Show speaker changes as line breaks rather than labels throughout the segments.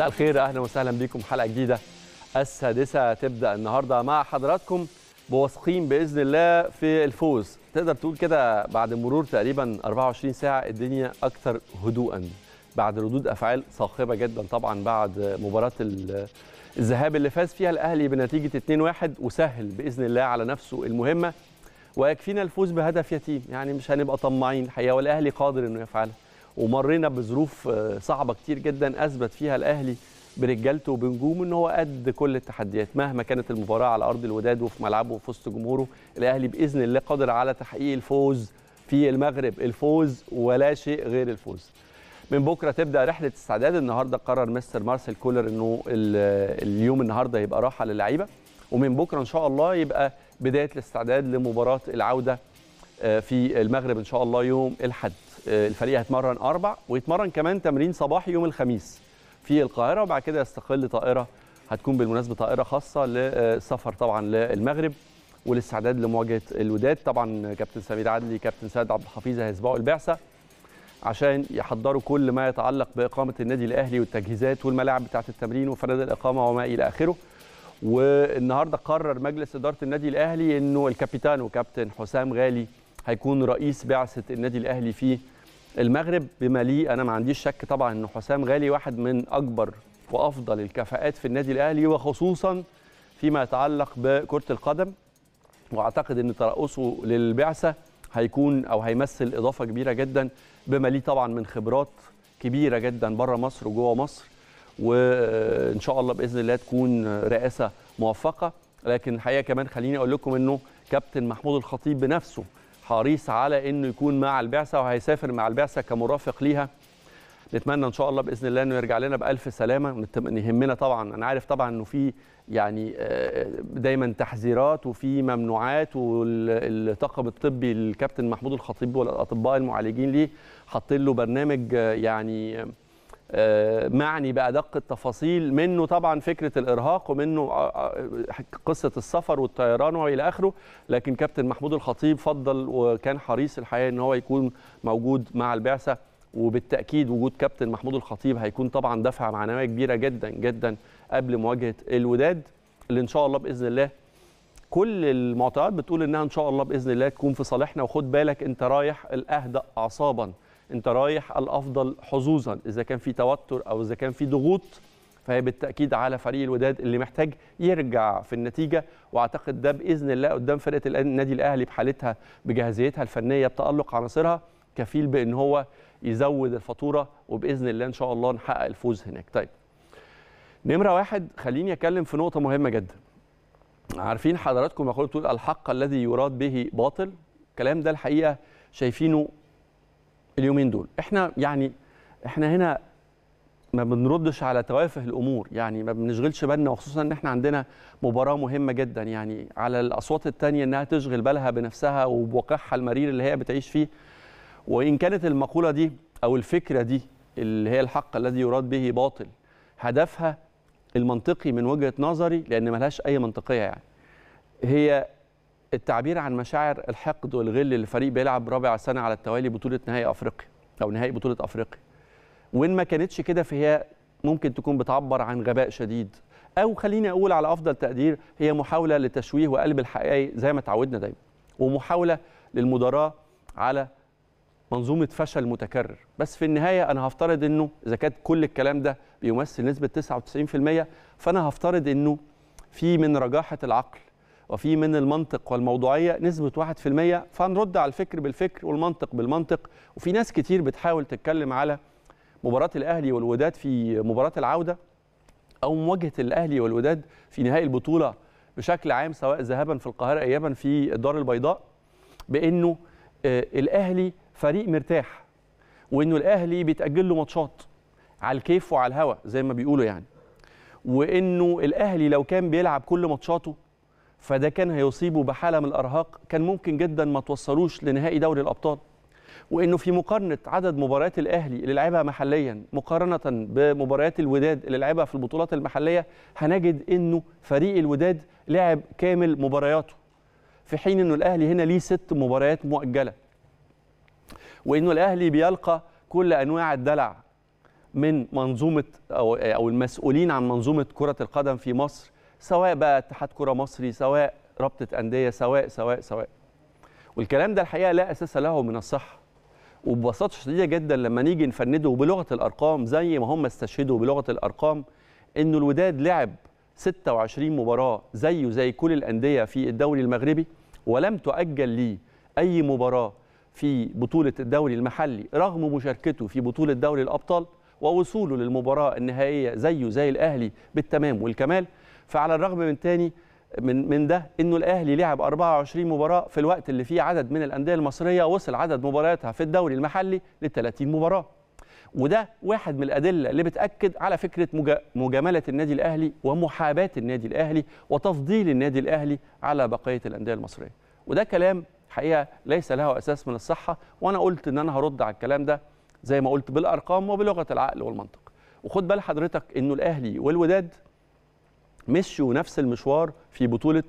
مساء الخير اهلا وسهلا بكم حلقه جديده السادسه تبدا النهارده مع حضراتكم بواثقين باذن الله في الفوز تقدر تقول كده بعد مرور تقريبا 24 ساعه الدنيا اكثر هدوءا بعد ردود افعال صاخبه جدا طبعا بعد مباراه الذهاب اللي فاز فيها الاهلي بنتيجه 2-1 وسهل باذن الله على نفسه المهمه ويكفينا الفوز بهدف يتيم يعني مش هنبقى طماعين الحقيقه والاهلي قادر انه يفعلها ومرينا بظروف آه، صعبه كتير جدا اثبت فيها الاهلي برجالته وبنجومه ان هو قد كل التحديات مهما كانت المباراه على ارض الوداد وفي ملعبه وفي وسط جمهوره الاهلي باذن الله قادر على تحقيق الفوز في المغرب الفوز ولا شيء غير الفوز من بكره تبدا رحله استعداد النهارده قرر مستر مارسيل كولر انه اليوم النهارده يبقى راحه للعيبه ومن بكره ان شاء الله يبقى بدايه الاستعداد لمباراه العوده آه، في المغرب ان شاء الله يوم الاحد الفريق هيتمرن اربع ويتمرن كمان تمرين صباحي يوم الخميس في القاهره وبعد كده يستقل طائره هتكون بالمناسبه طائره خاصه للسفر طبعا للمغرب والاستعداد لمواجهه الوداد طبعا كابتن سمير عدلي كابتن سعد عبد الحفيظ هيسبقوا البعثه عشان يحضروا كل ما يتعلق باقامه النادي الاهلي والتجهيزات والملاعب بتاعه التمرين وفنادق الاقامه وما الى اخره والنهارده قرر مجلس اداره النادي الاهلي انه الكابتن وكابتن حسام غالي هيكون رئيس بعثه النادي الاهلي في المغرب بما ليه انا ما عنديش شك طبعا ان حسام غالي واحد من اكبر وافضل الكفاءات في النادي الاهلي وخصوصا فيما يتعلق بكره القدم واعتقد ان ترأسه للبعثه هيكون او هيمثل اضافه كبيره جدا بما ليه طبعا من خبرات كبيره جدا بره مصر وجوه مصر وان شاء الله باذن الله تكون رئاسه موفقه لكن الحقيقه كمان خليني اقول لكم انه كابتن محمود الخطيب بنفسه حريص على انه يكون مع البعثه وهيسافر مع البعثه كمرافق ليها نتمنى ان شاء الله باذن الله انه يرجع لنا بالف سلامه يهمنا طبعا انا عارف طبعا انه في يعني آه، دايما تحذيرات وفي ممنوعات والطاقم الطبي الكابتن محمود الخطيب والاطباء المعالجين ليه حاطين له برنامج آه، يعني آه، آه، معني بادق التفاصيل منه طبعا فكره الارهاق ومنه آه، آه، قصه السفر والطيران والى اخره لكن كابتن محمود الخطيب فضل وكان حريص الحقيقه ان هو يكون موجود مع البعثه وبالتاكيد وجود كابتن محمود الخطيب هيكون طبعا دفعه معنويه كبيره جدا جدا قبل مواجهه الوداد اللي ان شاء الله باذن الله كل المعطيات بتقول انها ان شاء الله باذن الله تكون في صالحنا وخد بالك انت رايح الاهدأ اعصابا انت رايح الافضل حظوظا اذا كان في توتر او اذا كان في ضغوط فهي بالتاكيد على فريق الوداد اللي محتاج يرجع في النتيجه واعتقد ده باذن الله قدام فرقه النادي الاهلي بحالتها بجاهزيتها الفنيه بتالق عناصرها كفيل بان هو يزود الفاتوره وباذن الله ان شاء الله نحقق الفوز هناك طيب نمره واحد خليني اتكلم في نقطه مهمه جدا عارفين حضراتكم ما بتقول الحق الذي يراد به باطل الكلام ده الحقيقه شايفينه اليومين دول احنا يعني احنا هنا ما بنردش على توافه الامور يعني ما بنشغلش بالنا وخصوصا ان احنا عندنا مباراه مهمه جدا يعني على الاصوات الثانيه انها تشغل بالها بنفسها وبواقعها المرير اللي هي بتعيش فيه وان كانت المقوله دي او الفكره دي اللي هي الحق الذي يراد به باطل هدفها المنطقي من وجهه نظري لان ملهاش اي منطقيه يعني هي التعبير عن مشاعر الحقد والغل الفريق بيلعب رابع سنه على التوالي بطوله نهائي افريقيا او نهائي بطوله افريقيا وان ما كانتش كده فهي ممكن تكون بتعبر عن غباء شديد او خليني اقول على افضل تقدير هي محاوله لتشويه وقلب الحقائق زي ما تعودنا دايما ومحاوله للمداراه على منظومه فشل متكرر بس في النهايه انا هفترض انه اذا كان كل الكلام ده بيمثل نسبه 99% فانا هفترض انه في من رجاحه العقل وفي من المنطق والموضوعية نسبة 1% فهنرد على الفكر بالفكر والمنطق بالمنطق وفي ناس كتير بتحاول تتكلم على مباراة الأهلي والوداد في مباراة العودة أو مواجهة الأهلي والوداد في نهائي البطولة بشكل عام سواء ذهابا في القاهرة إيابا في الدار البيضاء بأنه آه، الأهلي فريق مرتاح وأنه الأهلي بيتأجل له ماتشات على الكيف وعلى الهوى زي ما بيقولوا يعني وأنه الأهلي لو كان بيلعب كل ماتشاته فده كان هيصيبه بحاله من الارهاق كان ممكن جدا ما توصلوش لنهائي دوري الابطال وانه في مقارنه عدد مباريات الاهلي اللي لعبها محليا مقارنه بمباريات الوداد اللي لعبها في البطولات المحليه هنجد انه فريق الوداد لعب كامل مبارياته في حين انه الاهلي هنا ليه ست مباريات مؤجله وانه الاهلي بيلقى كل انواع الدلع من منظومه او المسؤولين عن منظومه كره القدم في مصر سواء بقى اتحاد كره مصري سواء رابطه انديه سواء سواء سواء والكلام ده الحقيقه لا اساس له من الصحه وببساطه شديده جدا لما نيجي نفنده بلغه الارقام زي ما هم استشهدوا بلغه الارقام انه الوداد لعب 26 مباراه زيه زي كل الانديه في الدوري المغربي ولم تؤجل ليه اي مباراه في بطوله الدوري المحلي رغم مشاركته في بطوله دوري الابطال ووصوله للمباراه النهائيه زيه زي الاهلي بالتمام والكمال فعلى الرغم من تاني من من ده انه الاهلي لعب 24 مباراه في الوقت اللي فيه عدد من الانديه المصريه وصل عدد مبارياتها في الدوري المحلي ل 30 مباراه وده واحد من الادله اللي بتاكد على فكره مجامله النادي الاهلي ومحاباه النادي الاهلي وتفضيل النادي الاهلي على بقيه الانديه المصريه وده كلام حقيقه ليس له اساس من الصحه وانا قلت ان انا هرد على الكلام ده زي ما قلت بالارقام وبلغه العقل والمنطق وخد بال حضرتك انه الاهلي والوداد مشوا نفس المشوار في بطوله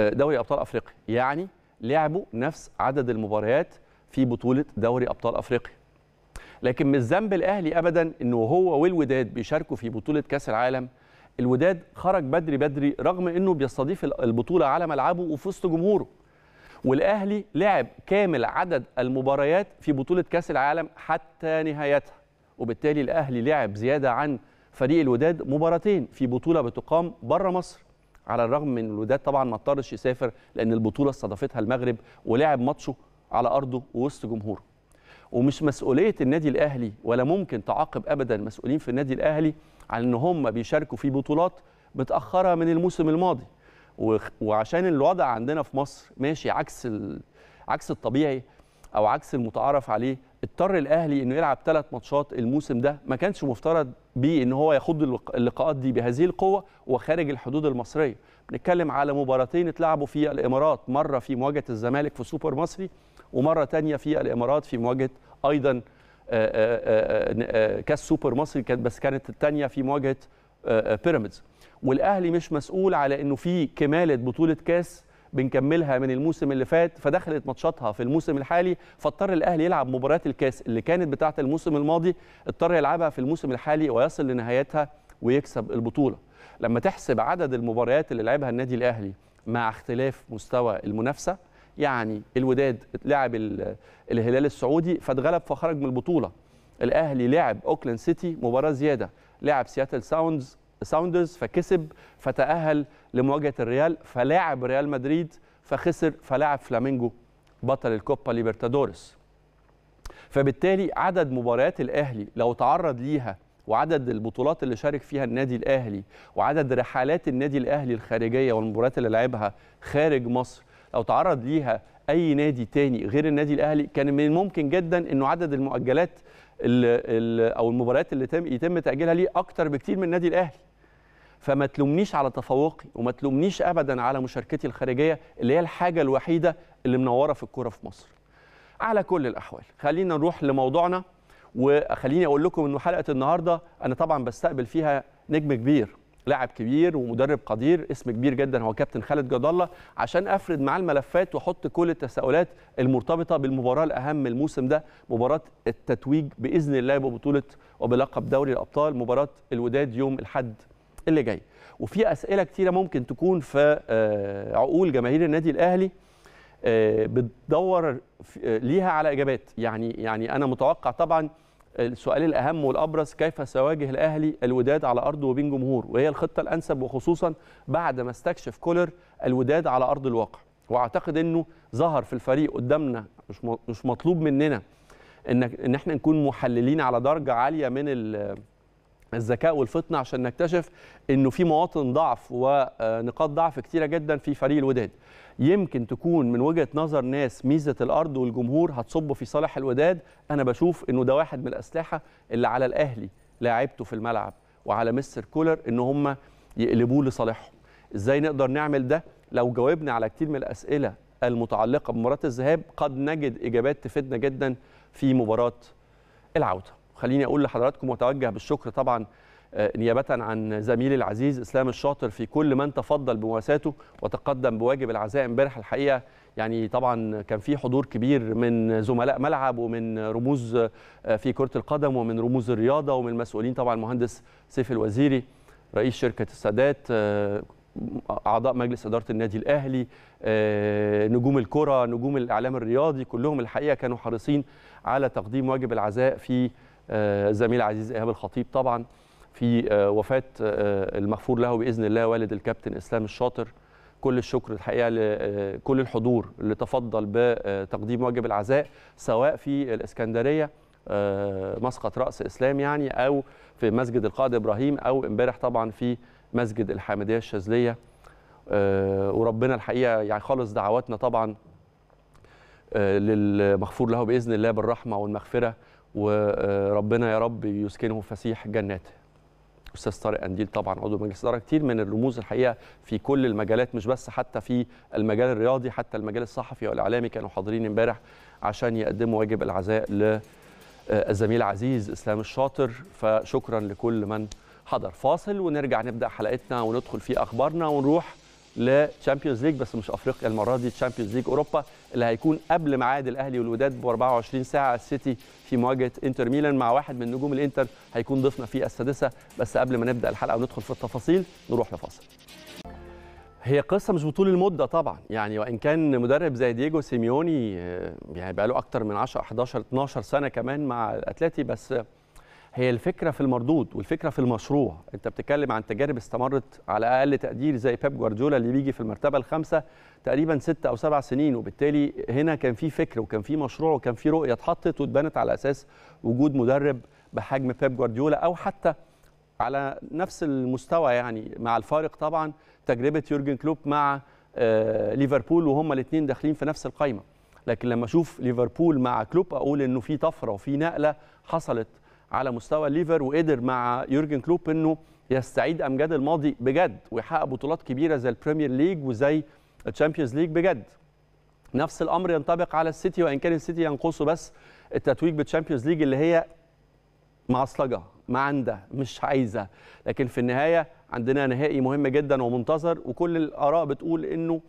آه، دوري ابطال افريقيا يعني لعبوا نفس عدد المباريات في بطوله دوري ابطال افريقيا لكن مش ذنب الاهلي ابدا انه هو والوداد بيشاركوا في بطوله كاس العالم الوداد خرج بدري بدري رغم انه بيستضيف البطوله على ملعبه وفي وسط جمهوره والاهلي لعب كامل عدد المباريات في بطوله كاس العالم حتى نهايتها وبالتالي الاهلي لعب زياده عن فريق الوداد مباراتين في بطوله بتقام بره مصر على الرغم من الوداد طبعا ما اضطرش يسافر لان البطوله استضافتها المغرب ولعب ماتشه على ارضه ووسط جمهوره ومش مسؤوليه النادي الاهلي ولا ممكن تعاقب ابدا المسؤولين في النادي الاهلي على ان هم بيشاركوا في بطولات متاخره من الموسم الماضي وعشان الوضع عندنا في مصر ماشي عكس عكس الطبيعي او عكس المتعارف عليه اضطر الاهلي انه يلعب ثلاث ماتشات الموسم ده ما كانش مفترض بيه ان هو يخوض اللقاءات دي بهذه القوه وخارج الحدود المصريه بنتكلم على مباراتين اتلعبوا في الامارات مره في مواجهه الزمالك في سوبر مصري ومره ثانيه في الامارات في مواجهه ايضا كاس سوبر مصري كانت بس كانت الثانيه في مواجهه بيراميدز والاهلي مش مسؤول على انه في كماله بطوله كاس بنكملها من الموسم اللي فات فدخلت ماتشاتها في الموسم الحالي فاضطر الاهلي يلعب مباراه الكاس اللي كانت بتاعه الموسم الماضي اضطر يلعبها في الموسم الحالي ويصل لنهايتها ويكسب البطوله لما تحسب عدد المباريات اللي لعبها النادي الاهلي مع اختلاف مستوى المنافسه يعني الوداد لعب الهلال السعودي فاتغلب فخرج من البطوله الاهلي لعب اوكلاند سيتي مباراه زياده لعب سياتل ساوندز ساوندرز فكسب فتأهل لمواجهة الريال فلاعب ريال مدريد فخسر فلاعب فلامينجو بطل الكوبا ليبرتادورس فبالتالي عدد مباريات الأهلي لو تعرض ليها وعدد البطولات اللي شارك فيها النادي الأهلي وعدد رحلات النادي الأهلي الخارجية والمباريات اللي لعبها خارج مصر لو تعرض ليها أي نادي تاني غير النادي الأهلي كان من الممكن جدا أنه عدد المؤجلات اللي ال أو المباريات اللي يتم تأجيلها ليه أكتر بكتير من النادي الأهلي فما تلومنيش على تفوقي وما تلومنيش ابدا على مشاركتي الخارجيه اللي هي الحاجه الوحيده اللي منوره في الكوره في مصر. على كل الاحوال خلينا نروح لموضوعنا وخليني اقول لكم انه حلقه النهارده انا طبعا بستقبل فيها نجم كبير لاعب كبير ومدرب قدير اسم كبير جدا هو كابتن خالد جد الله عشان افرد معاه الملفات واحط كل التساؤلات المرتبطه بالمباراه الاهم الموسم ده مباراه التتويج باذن الله ببطوله وبلقب دوري الابطال مباراه الوداد يوم الاحد اللي جاي وفي اسئله كتيره ممكن تكون في آه، عقول جماهير النادي الاهلي آه، بتدور آه، ليها على اجابات يعني يعني انا متوقع طبعا السؤال الاهم والابرز كيف سيواجه الاهلي الوداد على ارضه وبين جمهور وهي الخطه الانسب وخصوصا بعد ما استكشف كولر الوداد على ارض الواقع واعتقد انه ظهر في الفريق قدامنا مش مش مطلوب مننا ان ان احنا نكون محللين على درجه عاليه من الذكاء والفطنه عشان نكتشف انه في مواطن ضعف ونقاط ضعف كتيره جدا في فريق الوداد يمكن تكون من وجهه نظر ناس ميزه الارض والجمهور هتصب في صالح الوداد انا بشوف انه ده واحد من الاسلحه اللي على الاهلي لاعبته في الملعب وعلى مستر كولر ان هم يقلبوه لصالحهم ازاي نقدر نعمل ده لو جاوبنا على كتير من الاسئله المتعلقه بمباراه الذهاب قد نجد اجابات تفيدنا جدا في مباراه العوده خليني اقول لحضراتكم واتوجه بالشكر طبعا آه، نيابه عن زميلي العزيز اسلام الشاطر في كل من تفضل بمواساته وتقدم بواجب العزاء امبارح الحقيقه يعني طبعا كان في حضور كبير من زملاء ملعب ومن رموز آه، في كره القدم ومن رموز الرياضه ومن المسؤولين طبعا المهندس سيف الوزيري رئيس شركه السادات آه، اعضاء مجلس اداره النادي الاهلي نجوم الكره نجوم الاعلام الرياضي كلهم الحقيقه كانوا حريصين على تقديم واجب العزاء في آه، الزميل عزيز ايهاب الخطيب طبعا في آه، وفاه آه، المغفور له باذن الله والد الكابتن اسلام الشاطر كل الشكر الحقيقه لكل الحضور اللي تفضل بتقديم واجب العزاء سواء في الاسكندريه مسقط راس اسلام يعني او في مسجد القائد ابراهيم او امبارح طبعا في مسجد الحامديه الشاذليه وربنا الحقيقه يعني خالص دعواتنا طبعا للمغفور له باذن الله بالرحمه والمغفره وربنا يا رب يسكنه فسيح جناته استاذ طارق انديل طبعا عضو مجلس اداره كتير من الرموز الحقيقه في كل المجالات مش بس حتى في المجال الرياضي حتى المجال الصحفي والاعلامي كانوا حاضرين امبارح عشان يقدموا واجب العزاء للزميل العزيز اسلام الشاطر فشكرا لكل من حضر فاصل ونرجع نبدا حلقتنا وندخل في اخبارنا ونروح لتشامبيونز ليج بس مش افريقيا المره دي تشامبيونز ليج اوروبا اللي هيكون قبل ميعاد الاهلي والوداد ب 24 ساعه السيتي في مواجهه انتر ميلان مع واحد من نجوم الانتر هيكون ضيفنا في السادسه بس قبل ما نبدا الحلقه وندخل في التفاصيل نروح لفاصل. هي قصه مش بطول المده طبعا يعني وان كان مدرب زي دييجو سيميوني آه، يعني بقى له اكتر من 10 11 12 سنه كمان مع الاتلتي بس هي الفكره في المردود والفكره في المشروع انت بتتكلم عن تجارب استمرت على اقل تقدير زي بيب جوارديولا اللي بيجي في المرتبه الخامسه تقريبا ست او سبع سنين وبالتالي هنا كان في فكر وكان في مشروع وكان في رؤيه اتحطت واتبنت على اساس وجود مدرب بحجم بيب جوارديولا او حتى على نفس المستوى يعني مع الفارق طبعا تجربه يورجن كلوب مع آه، ليفربول وهما الاثنين داخلين في نفس القايمه لكن لما اشوف ليفربول مع كلوب اقول انه في طفره وفي نقله حصلت على مستوى الليفر وقدر مع يورجن كلوب انه يستعيد امجاد الماضي بجد ويحقق بطولات كبيره زي البريمير ليج وزي الشامبيونز ليج بجد نفس الامر ينطبق على السيتي وان كان السيتي ينقصه بس التتويج بالشامبيونز ليج اللي هي معصلجه ما عنده مش عايزه لكن في النهايه عندنا نهائي مهم جدا ومنتظر وكل الاراء بتقول انه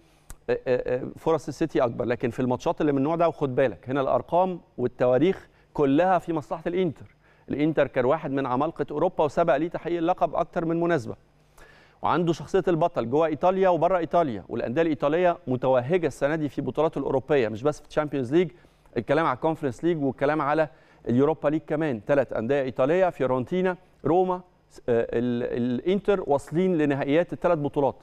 فرص السيتي اكبر لكن في الماتشات اللي من النوع ده وخد بالك هنا الارقام والتواريخ كلها في مصلحه الانتر الانتر كان واحد من عمالقه اوروبا وسبق ليه تحقيق اللقب اكتر من مناسبه وعنده شخصيه البطل جوه ايطاليا وبره ايطاليا والانديه الايطاليه متوهجه السنه دي في بطولات الاوروبيه مش بس في تشامبيونز ليج الكلام على الكونفرنس ليج والكلام على اليوروبا ليج كمان ثلاث انديه ايطاليه فيورنتينا روما آه، الانتر واصلين لنهائيات الثلاث بطولات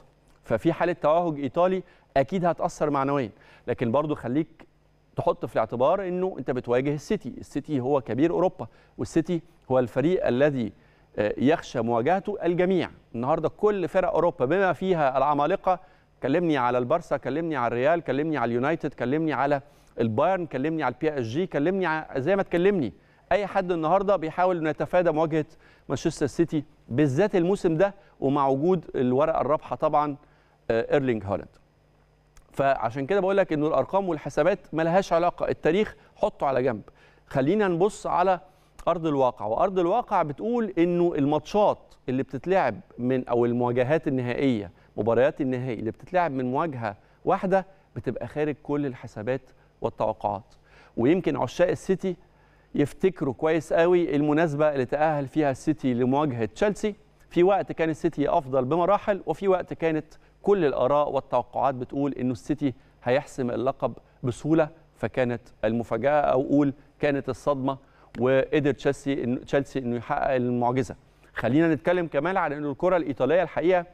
ففي حاله توهج ايطالي اكيد هتاثر معنويا لكن برضو خليك تحط في الاعتبار انه انت بتواجه السيتي السيتي هو كبير اوروبا والسيتي هو الفريق الذي آه، يخشى مواجهته الجميع النهارده كل فرق اوروبا بما فيها العمالقه كلمني على البارسا كلمني على الريال كلمني على اليونايتد كلمني على البايرن كلمني على البي اس جي كلمني زي ما تكلمني اي حد النهارده بيحاول انه يتفادى مواجهه مانشستر سيتي بالذات الموسم ده ومع وجود الورقه الرابحه طبعا آه، ايرلينج هولاند فعشان كده بقول لك انه الارقام والحسابات لهاش علاقه التاريخ حطه على جنب خلينا نبص على ارض الواقع وارض الواقع بتقول انه الماتشات اللي بتتلعب من او المواجهات النهائيه مباريات النهائي اللي بتتلعب من مواجهه واحده بتبقى خارج كل الحسابات والتوقعات ويمكن عشاق السيتي يفتكروا كويس قوي المناسبه اللي تاهل فيها السيتي لمواجهه تشيلسي في وقت كان السيتي افضل بمراحل وفي وقت كانت كل الآراء والتوقعات بتقول إنه السيتي هيحسم اللقب بسهولة فكانت المفاجأة أو أقول كانت الصدمة وقدر تشيلسي إنه تشيلسي إنه يحقق المعجزة خلينا نتكلم كمان عن إنه الكرة الإيطالية الحقيقة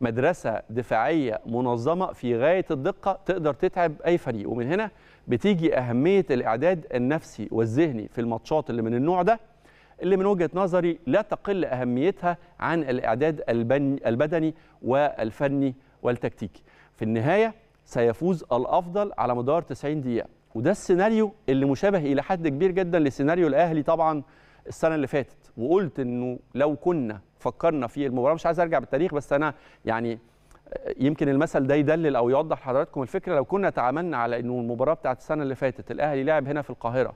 مدرسة دفاعية منظمة في غاية الدقة تقدر تتعب أي فريق ومن هنا بتيجي أهمية الإعداد النفسي والذهني في الماتشات اللي من النوع ده اللي من وجهة نظري لا تقل أهميتها عن الإعداد البدني والفني والتكتيكي في النهايه سيفوز الافضل على مدار 90 دقيقه وده السيناريو اللي مشابه الى حد كبير جدا لسيناريو الاهلي طبعا السنه اللي فاتت وقلت انه لو كنا فكرنا في المباراه مش عايز ارجع بالتاريخ بس انا يعني يمكن المثل ده يدلل او يوضح لحضراتكم الفكره لو كنا تعاملنا على انه المباراه بتاعت السنه اللي فاتت الاهلي لعب هنا في القاهره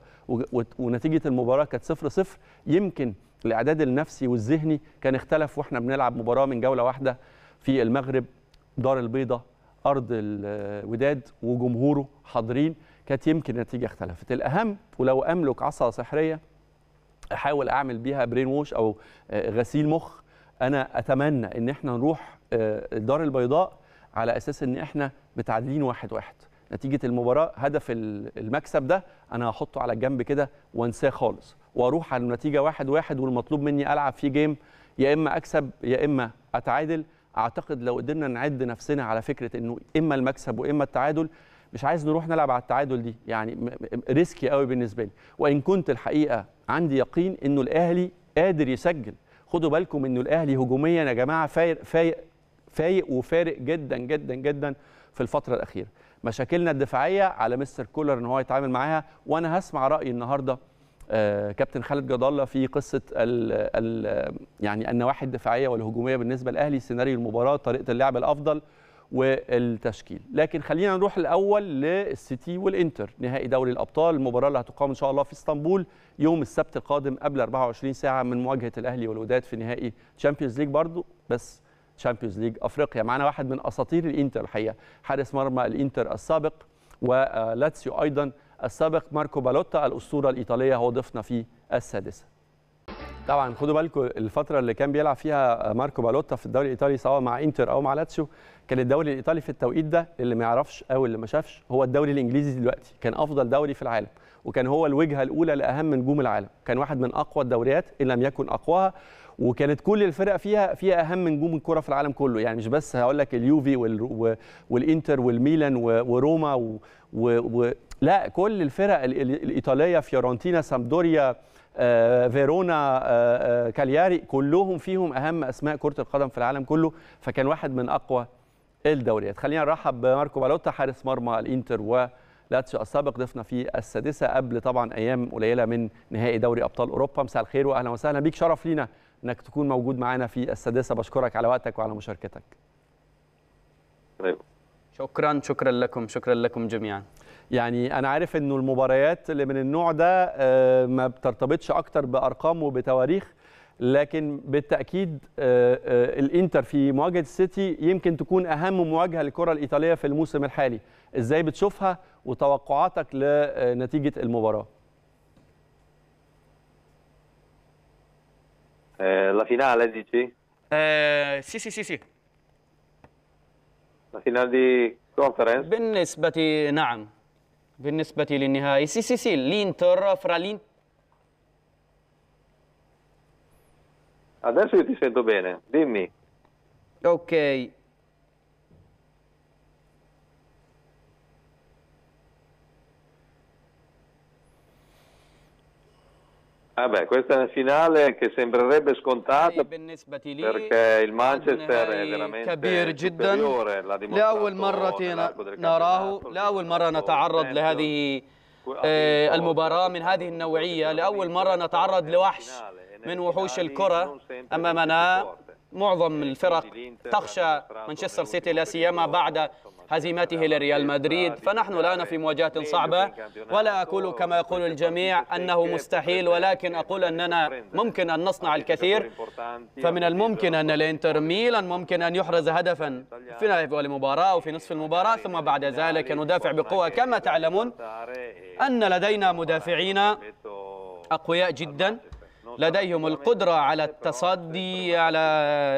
ونتيجه المباراه كانت 0 0 يمكن الاعداد النفسي والذهني كان اختلف واحنا بنلعب مباراه من جوله واحده في المغرب دار البيضة أرض الوداد وجمهوره حاضرين كانت يمكن النتيجة اختلفت الأهم ولو أملك عصا سحرية أحاول أعمل بيها برين ووش أو آه، غسيل مخ أنا أتمنى إن إحنا نروح الدار آه، البيضاء على أساس إن إحنا متعادلين واحد واحد نتيجة المباراة هدف المكسب ده أنا هحطه على الجنب كده وانساه خالص وأروح على النتيجة واحد واحد والمطلوب مني ألعب فيه جيم يا إما أكسب يا إما أتعادل اعتقد لو قدرنا نعد نفسنا على فكره انه اما المكسب واما التعادل مش عايز نروح نلعب على التعادل دي يعني ريسكي قوي بالنسبه لي وان كنت الحقيقه عندي يقين انه الاهلي قادر يسجل خدوا بالكم انه الاهلي هجوميا يا جماعه فايق فايق فايق وفارق جدا جدا جدا في الفتره الاخيره مشاكلنا الدفاعيه على مستر كولر ان هو يتعامل معاها وانا هسمع راي النهارده آه، كابتن خالد جد الله في قصه ال ال يعني النواحي الدفاعيه والهجوميه بالنسبه للاهلي سيناريو المباراه طريقه اللعب الافضل والتشكيل لكن خلينا نروح الاول للسيتي والانتر نهائي دوري الابطال المباراه اللي هتقام ان شاء الله في اسطنبول يوم السبت القادم قبل 24 ساعه من مواجهه الاهلي والوداد في نهائي تشامبيونز ليج برضو بس تشامبيونز ليج افريقيا معانا واحد من اساطير الانتر الحقيقه حارس مرمى الانتر السابق ولاتسيو آه، ايضا السابق ماركو بالوتا الاسطوره الايطاليه هو ضيفنا في السادسه طبعا خدوا بالكم الفتره اللي كان بيلعب فيها ماركو بالوتا في الدوري الايطالي سواء مع انتر او مع لاتسيو كان الدوري الايطالي في التوقيت ده اللي ما يعرفش او اللي ما شافش هو الدوري الانجليزي دلوقتي كان افضل دوري في العالم وكان هو الوجهه الاولى لاهم نجوم العالم كان واحد من اقوى الدوريات ان لم يكن اقواها وكانت كل الفرق فيها فيها اهم نجوم الكره في العالم كله يعني مش بس هقول لك اليوفي والانتر والميلان وروما و... و... لا كل الفرق الايطاليه فيورنتينا سامدوريا آه، فيرونا آه، آه، كالياري كلهم فيهم اهم اسماء كره القدم في العالم كله فكان واحد من اقوى الدوريات خلينا نرحب بماركو بالوتا حارس مرمى الانتر ولاتسيو السابق ضيفنا في السادسه قبل طبعا ايام قليله من نهائي دوري ابطال اوروبا مساء الخير واهلا وسهلا بيك شرف لينا انك تكون موجود معانا في السادسه بشكرك على وقتك وعلى مشاركتك طيب.
شكرا شكرا لكم شكرا لكم جميعا
يعني انا عارف انه المباريات اللي من النوع ده آه، ما بترتبطش اكتر بارقام وبتواريخ لكن بالتاكيد آه، آه، الانتر في مواجهه السيتي يمكن تكون اهم مواجهه للكره الايطاليه في الموسم الحالي ازاي بتشوفها وتوقعاتك لنتيجه المباراه
لا فينالي دي سي سي سي سي في نادي كونفرنس
بالنسبة نعم بالنسبة للنهائي سي سي سي l'Inter fra l'Inter
Adesso io ti sento bene, dimmi. Ok, Ah beh, questa è una finale che sembrerebbe scontata
perché il Manchester è veramente superiore جدا لأول مرة مرة نتعرض لهذه المباراة من هذه النوعية لأول مرة نتعرض لوحش من وحوش الكرة أمامنا معظم الفرق تخشى مانشستر سيتي لا سيما بعد هزيمته لريال مدريد فنحن الآن في مواجهة صعبة ولا أقول كما يقول الجميع أنه مستحيل ولكن أقول أننا ممكن أن نصنع الكثير فمن الممكن أن الإنتر ميلان ممكن أن يحرز هدفا في أول المباراة وفي نصف المباراة ثم بعد ذلك ندافع بقوة كما تعلمون أن لدينا مدافعين أقوياء جداً لديهم القدرة على التصدي على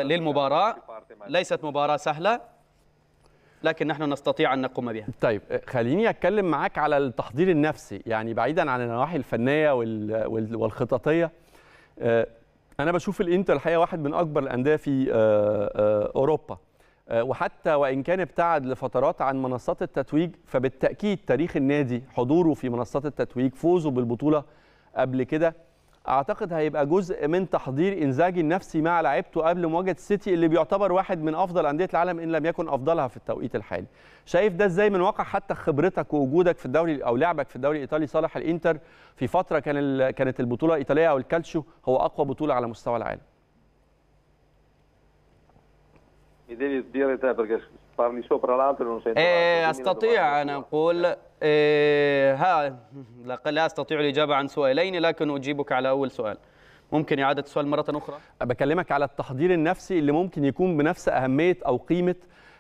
للمباراة ليست مباراة سهلة
لكن نحن نستطيع أن نقوم بها طيب خليني أتكلم معاك على التحضير النفسي يعني بعيدا عن النواحي الفنية والخططية آه، أنا بشوف الإنتر الحقيقة واحد من أكبر الأندية في آه، آه، أوروبا وحتى وان كان ابتعد لفترات عن منصات التتويج فبالتاكيد تاريخ النادي حضوره في منصات التتويج فوزه بالبطوله قبل كده اعتقد هيبقى جزء من تحضير انزاجي النفسي مع لعيبته قبل مواجهه السيتي اللي بيعتبر واحد من افضل انديه العالم ان لم يكن افضلها في التوقيت الحالي شايف ده ازاي من واقع حتى خبرتك ووجودك في الدوري او لعبك في الدوري الايطالي صالح الانتر في فتره كان كانت البطوله الايطاليه او الكالتشو هو اقوى بطوله على مستوى
العالم e eh, استطيع ان
اقول إيه ها لا استطيع الاجابه عن سؤالين لكن اجيبك على اول سؤال ممكن اعاده السؤال مره
اخرى بكلمك على التحضير النفسي اللي ممكن يكون بنفس اهميه او قيمه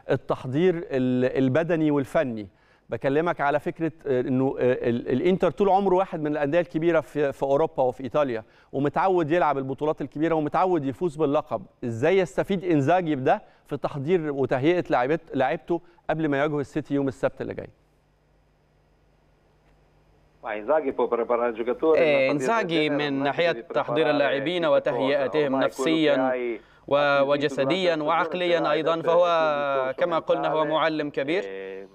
التحضير البدني والفني بكلمك على فكره آه، انه آه، الانتر طول عمره واحد من الانديه الكبيره في في اوروبا وفي ايطاليا ومتعود يلعب البطولات الكبيره ومتعود يفوز باللقب ازاي يستفيد انزاجي بده في تحضير وتهيئه لاعبته قبل ما يواجه السيتي يوم السبت اللي جاي
انزاجي بريبارا إيه، انزاجي من ناحيه تحضير اللاعبين وتهيئتهم نفسيا
وجسديا وعقليا ايضا فهو كما قلنا هو معلم كبير إيه،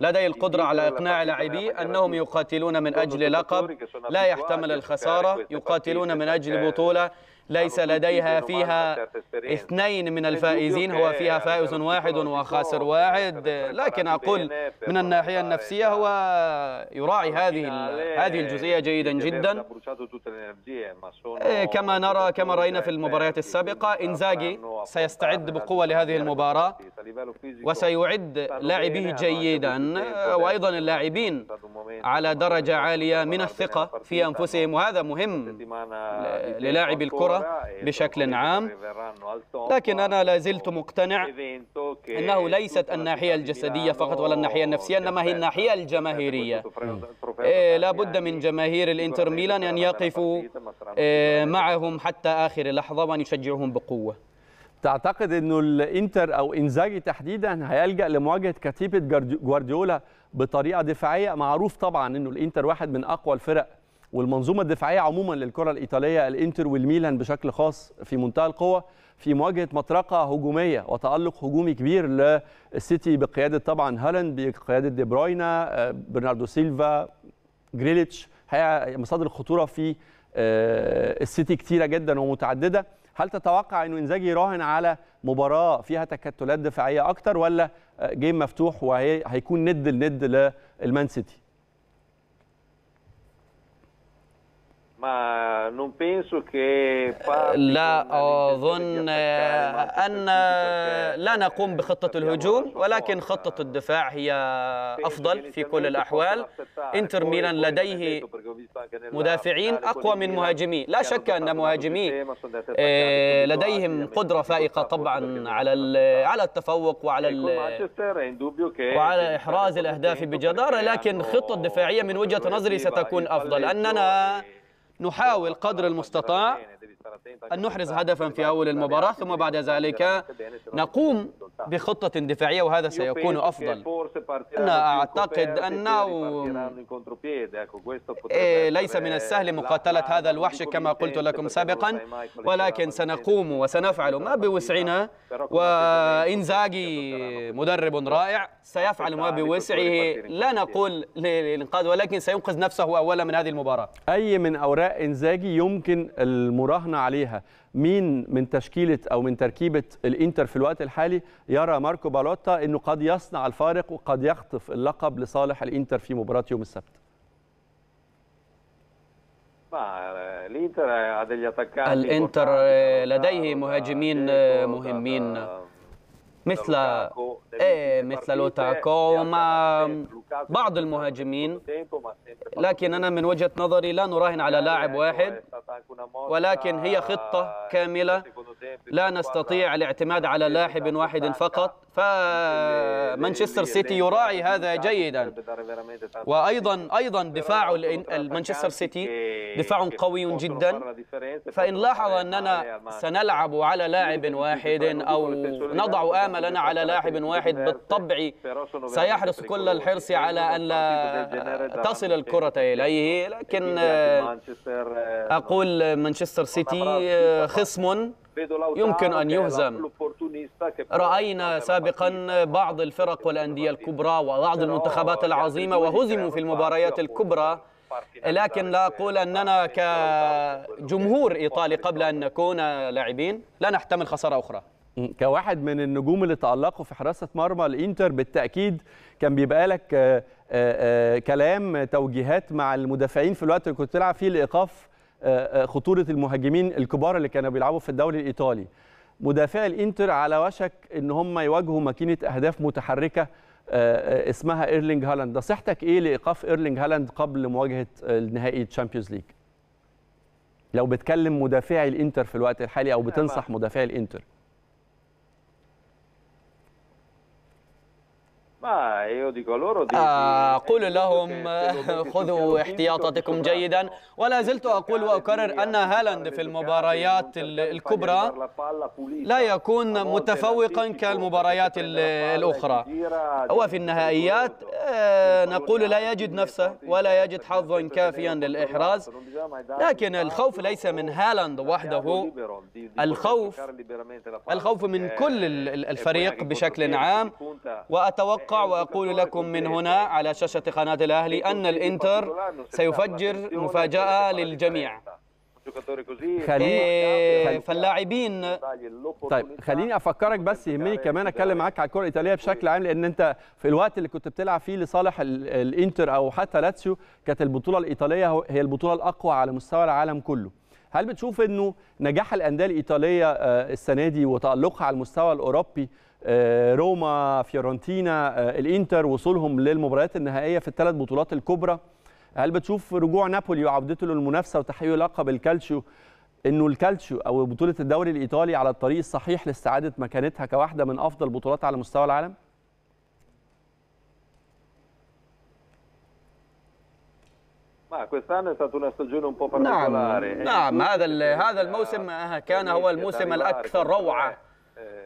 لديه القدرة على إقناع لاعبيه أنهم يقاتلون من أجل لقب لا يحتمل الخسارة يقاتلون من أجل بطولة ليس لديها فيها اثنين من الفائزين هو فيها فائز واحد وخاسر واحد لكن أقول من الناحية النفسية هو يراعي هذه هذه الجزئية جيدا جدا
كما نرى كما رأينا في المباريات السابقة إنزاجي سيستعد بقوة لهذه المباراة
وسيعد لاعبيه جيدا وأيضا اللاعبين على درجة عالية من الثقة في أنفسهم وهذا مهم للاعب الكرة الكرة بشكل عام لكن أنا لا زلت مقتنع أنه ليست الناحية الجسدية فقط ولا الناحية النفسية إنما هي الناحية الجماهيرية إيه لا بد من جماهير الإنتر ميلان أن يقفوا
إيه
معهم حتى آخر لحظة وأن يشجعهم بقوة تعتقد انه الانتر او انزاجي تحديدا هيلجا لمواجهه كتيبه جوارديولا بطريقه دفاعيه معروف طبعا انه الانتر واحد من اقوى الفرق والمنظومه الدفاعيه عموما للكره الايطاليه الانتر والميلان بشكل خاص في منتهى القوه في مواجهه مطرقه هجوميه وتالق هجومي كبير للسيتي بقياده طبعا هالاند بقياده دي بروينا آه، برناردو سيلفا جريليتش الحقيقه مصادر الخطوره في آه، السيتي كثيره جدا ومتعدده هل تتوقع انه انزاجي يراهن على مباراه فيها تكتلات دفاعيه اكتر ولا جيم مفتوح وهيكون ند لند للمان سيتي
ما non penso لا أظن أن لا نقوم بخطة الهجوم ولكن خطة الدفاع هي أفضل في كل الأحوال
إنتر ميلان لديه مدافعين أقوى من مهاجمي
لا شك أن مهاجمي لديهم قدرة فائقة طبعا على على التفوق وعلى وعلى إحراز الأهداف بجدارة لكن خطة دفاعية من وجهة نظري ستكون أفضل أننا نحاول قدر المستطاع أن نحرز هدفا في أول المباراة ثم بعد ذلك نقوم بخطة دفاعية وهذا سيكون أفضل
أنا أعتقد أنه إيه،
ليس من السهل eh, مقاتلة هذا الوحش كما قلت لكم سابقا ولكن سنقوم وسنفعل ما بوسعنا وإنزاجي مدرب رائع سيفعل ما بوسعه لا نقول للإنقاذ ولكن سينقذ نفسه
أولا من هذه المباراة أي من أوراق إنزاجي يمكن المراهنة عليها مين من تشكيله او من تركيبه الانتر في الوقت الحالي يرى ماركو بالوتا انه قد يصنع الفارق وقد يخطف اللقب لصالح الانتر في مباراه يوم السبت
الانتر لديه مهاجمين مهمين مثل مثل لوتاكو إيه، بعض المهاجمين لكن أنا من وجهة نظري لا نراهن على لاعب واحد ولكن هي خطة كاملة لا نستطيع الاعتماد على لاعب واحد فقط فمانشستر سيتي يراعي هذا جيدا وأيضا أيضا دفاع مانشستر سيتي دفاع قوي جدا فإن لاحظ أننا سنلعب على لاعب واحد أو نضع آملنا على لاعب واحد بالطبع سيحرص كل الحرص على أن لا تصل الكرة إليه لكن uh, أقول مانشستر سيتي خصم يمكن أن يهزم رأينا سابقا بعض الفرق والأندية الكبرى وبعض المنتخبات العظيمة وهزموا في المباريات الكبرى لكن لا أقول أننا كجمهور إيطالي قبل أن نكون لاعبين لا نحتمل خسارة أخرى
كواحد من النجوم اللي تألقوا في حراسة مرمى الإنتر بالتأكيد كان بيبقى لك آه، آه، آه، كلام توجيهات مع المدافعين في الوقت اللي كنت تلعب فيه لإيقاف خطورة المهاجمين الكبار اللي كانوا بيلعبوا في الدوري الإيطالي مدافع الإنتر على وشك إن هم يواجهوا ماكينة أهداف متحركة اسمها ايرلينج هالاند نصيحتك ايه لايقاف ايرلينج هالاند قبل مواجهه النهائي تشامبيونز ليج لو بتكلم مدافعي الانتر في الوقت الحالي او بتنصح مدافعي الانتر
ما أقول لهم خذوا احتياطاتكم جيدا ولا زلت أقول وأكرر أن هالاند في المباريات الكبرى لا يكون متفوقا كالمباريات الأخرى هو في النهائيات نقول لا يجد نفسه ولا يجد حظا كافيا للإحراز لكن الخوف ليس من هالاند وحده الخوف الخوف من كل الفريق بشكل عام وأتوقع وأقول لكم من هنا على شاشة قناة الأهلي أن الإنتر سيفجر مفاجأة للجميع إيه، خليني فاللاعبين
طيب خليني افكرك بس يهمني كمان اتكلم معاك على الكره الايطاليه بشكل عام لان انت في الوقت اللي كنت بتلعب فيه لصالح الانتر او حتى لاتسيو كانت البطوله الايطاليه هي البطوله الاقوى على مستوى العالم كله هل بتشوف انه نجاح الانديه الايطاليه آه، السنه دي وتالقها على المستوى الاوروبي آه، روما فيورنتينا آه، الانتر وصولهم للمباريات النهائيه في الثلاث بطولات الكبرى هل بتشوف رجوع نابولي وعودته للمنافسه وتحقيق لقب الكالتشيو انه الكالتشيو او بطوله الدوري الايطالي على الطريق الصحيح لاستعاده مكانتها كواحده من افضل البطولات على مستوى العالم؟
نعم, نعم هذا هذا الموسم كان هو الموسم الاكثر
روعه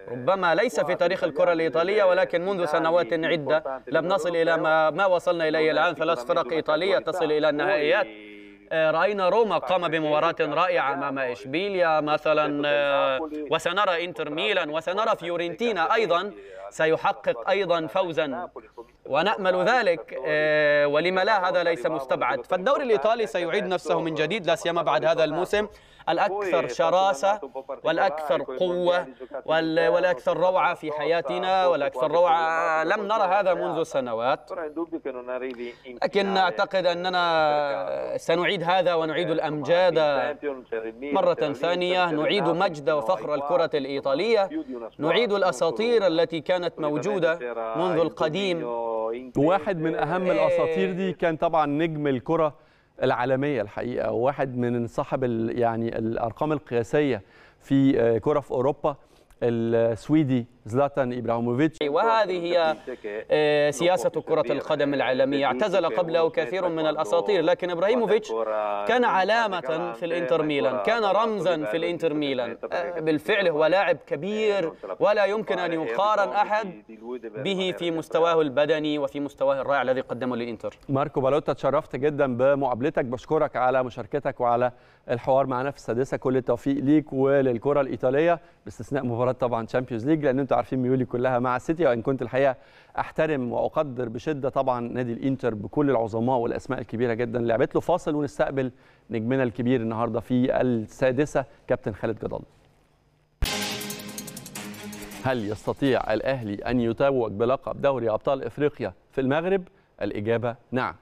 ربما ليس في تاريخ الكرة الإيطالية ولكن منذ سنوات عدة لم نصل إلى ما, ما وصلنا إليه الآن ثلاث فرق إيطالية تصل إلى النهائيات آه، راينا روما قام بمباراة رائعة أمام إشبيليا مثلا آه، وسنرى إنتر ميلان وسنرى فيورنتينا أيضا سيحقق أيضا نعم، فوزا ونأمل ذلك آه، ولما لا نعم، هذا ليس مستبعد فالدوري الإيطالي سيعيد نفسه من جديد لا سيما بعد هذا الموسم الأكثر شراسة
والأكثر قوة
والأكثر روعة في حياتنا والأكثر روعة لم نرى هذا منذ سنوات لكن أعتقد أننا سنعيد هذا ونعيد الأمجاد مرة ثانية نعيد مجد وفخر الكرة الإيطالية نعيد الأساطير التي كانت موجودة منذ القديم
واحد من أهم إيه. الأساطير دي كان طبعا نجم الكرة العالميه الحقيقه وواحد من صاحب يعني الارقام القياسيه في آه، كره في اوروبا السويدي زلاتان ابراهيموفيتش وهذه
هي آه، سياسه كره القدم العالميه اعتزل قبله كثير من الاساطير لكن ابراهيموفيتش كان علامه في الانتر ميلان كان رمزا في الانتر ميلان آه، بالفعل هو لاعب كبير ولا يمكن ان يقارن احد به في مستواه البدني وفي مستواه الرائع الذي قدمه للانتر
ماركو بالوتا تشرفت جدا بمقابلتك بشكرك على مشاركتك وعلى الحوار معنا في السادسه كل التوفيق ليك وللكره الايطاليه باستثناء مباراه طبعا تشامبيونز ليج لان انت عارفين ميولي كلها مع السيتي وان كنت الحقيقه احترم واقدر بشده طبعا نادي الانتر بكل العظماء والاسماء الكبيره جدا لعبت له فاصل ونستقبل نجمنا الكبير النهارده في السادسه كابتن خالد جدال هل يستطيع الاهلي ان يتوج بلقب دوري ابطال افريقيا في المغرب الاجابه نعم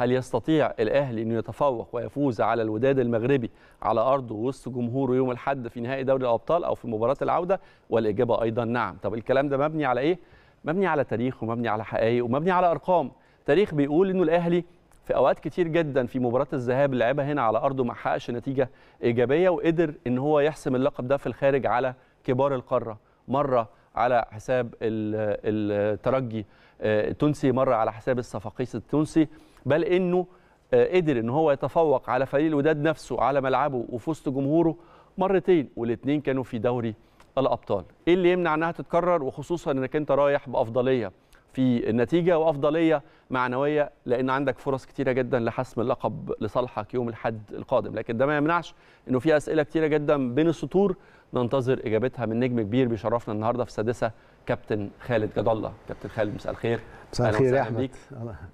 هل يستطيع الأهلي أنه يتفوق ويفوز على الوداد المغربي على أرضه وسط جمهوره يوم الأحد في نهائي دوري الأبطال أو في مباراة العودة والإجابة أيضا نعم طب الكلام ده مبني على إيه؟ مبني على تاريخ ومبني على حقائق ومبني على أرقام تاريخ بيقول أنه الأهلي في اوقات كتير جدا في مباراه الذهاب لعبها هنا على ارضه ما حققش نتيجه ايجابيه وقدر ان هو يحسم اللقب ده في الخارج على كبار القاره مره على حساب الترجي آه، التونسي مره على حساب الصفاقيس التونسي بل انه آه، قدر ان هو يتفوق على فريق الوداد نفسه على ملعبه وفي وسط جمهوره مرتين والاثنين كانوا في دوري الابطال ايه اللي يمنع انها تتكرر وخصوصا انك انت رايح بافضليه في النتيجه وافضليه معنويه لان عندك فرص كتيره جدا لحسم اللقب لصالحك يوم الحد القادم لكن ده ما يمنعش انه في اسئله كتيره جدا بين السطور ننتظر اجابتها من نجم كبير بيشرفنا النهارده في سادسه كابتن خالد جد الله كابتن خالد مساء الخير مساء الخير يا احمد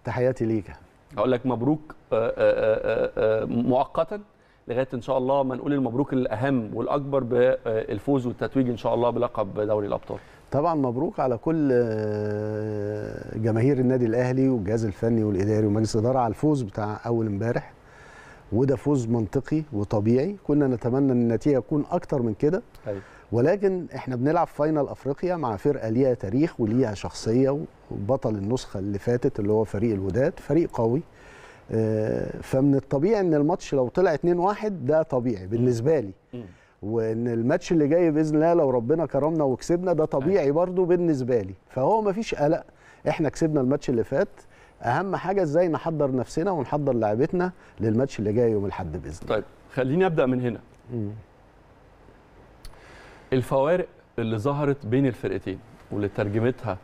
تحياتي ليك
هقول لك مبروك آه، آه، آه، مؤقتا لغايه ان شاء الله ما نقول المبروك الاهم والاكبر بالفوز والتتويج ان شاء الله بلقب دوري الابطال.
طبعا مبروك على كل جماهير النادي الاهلي والجهاز الفني والاداري ومجلس الاداره على الفوز بتاع اول امبارح وده فوز منطقي وطبيعي كنا نتمنى ان النتيجه تكون اكتر من كده. أيوه. ولكن احنا بنلعب فاينل افريقيا مع فرقه ليها تاريخ وليها شخصيه وبطل النسخه اللي فاتت اللي هو فريق الوداد فريق قوي آه، فمن الطبيعي ان الماتش لو طلع 2-1 ده طبيعي بالنسبه لي وان الماتش اللي جاي باذن الله لو ربنا كرمنا وكسبنا ده طبيعي أيوة. برضو بالنسبه لي فهو مفيش قلق احنا كسبنا الماتش اللي فات اهم حاجه ازاي نحضر نفسنا ونحضر لعبتنا للماتش اللي جاي يوم الاحد باذن
الله طيب خليني ابدا من هنا الفوارق اللي ظهرت بين الفرقتين واللي ترجمتها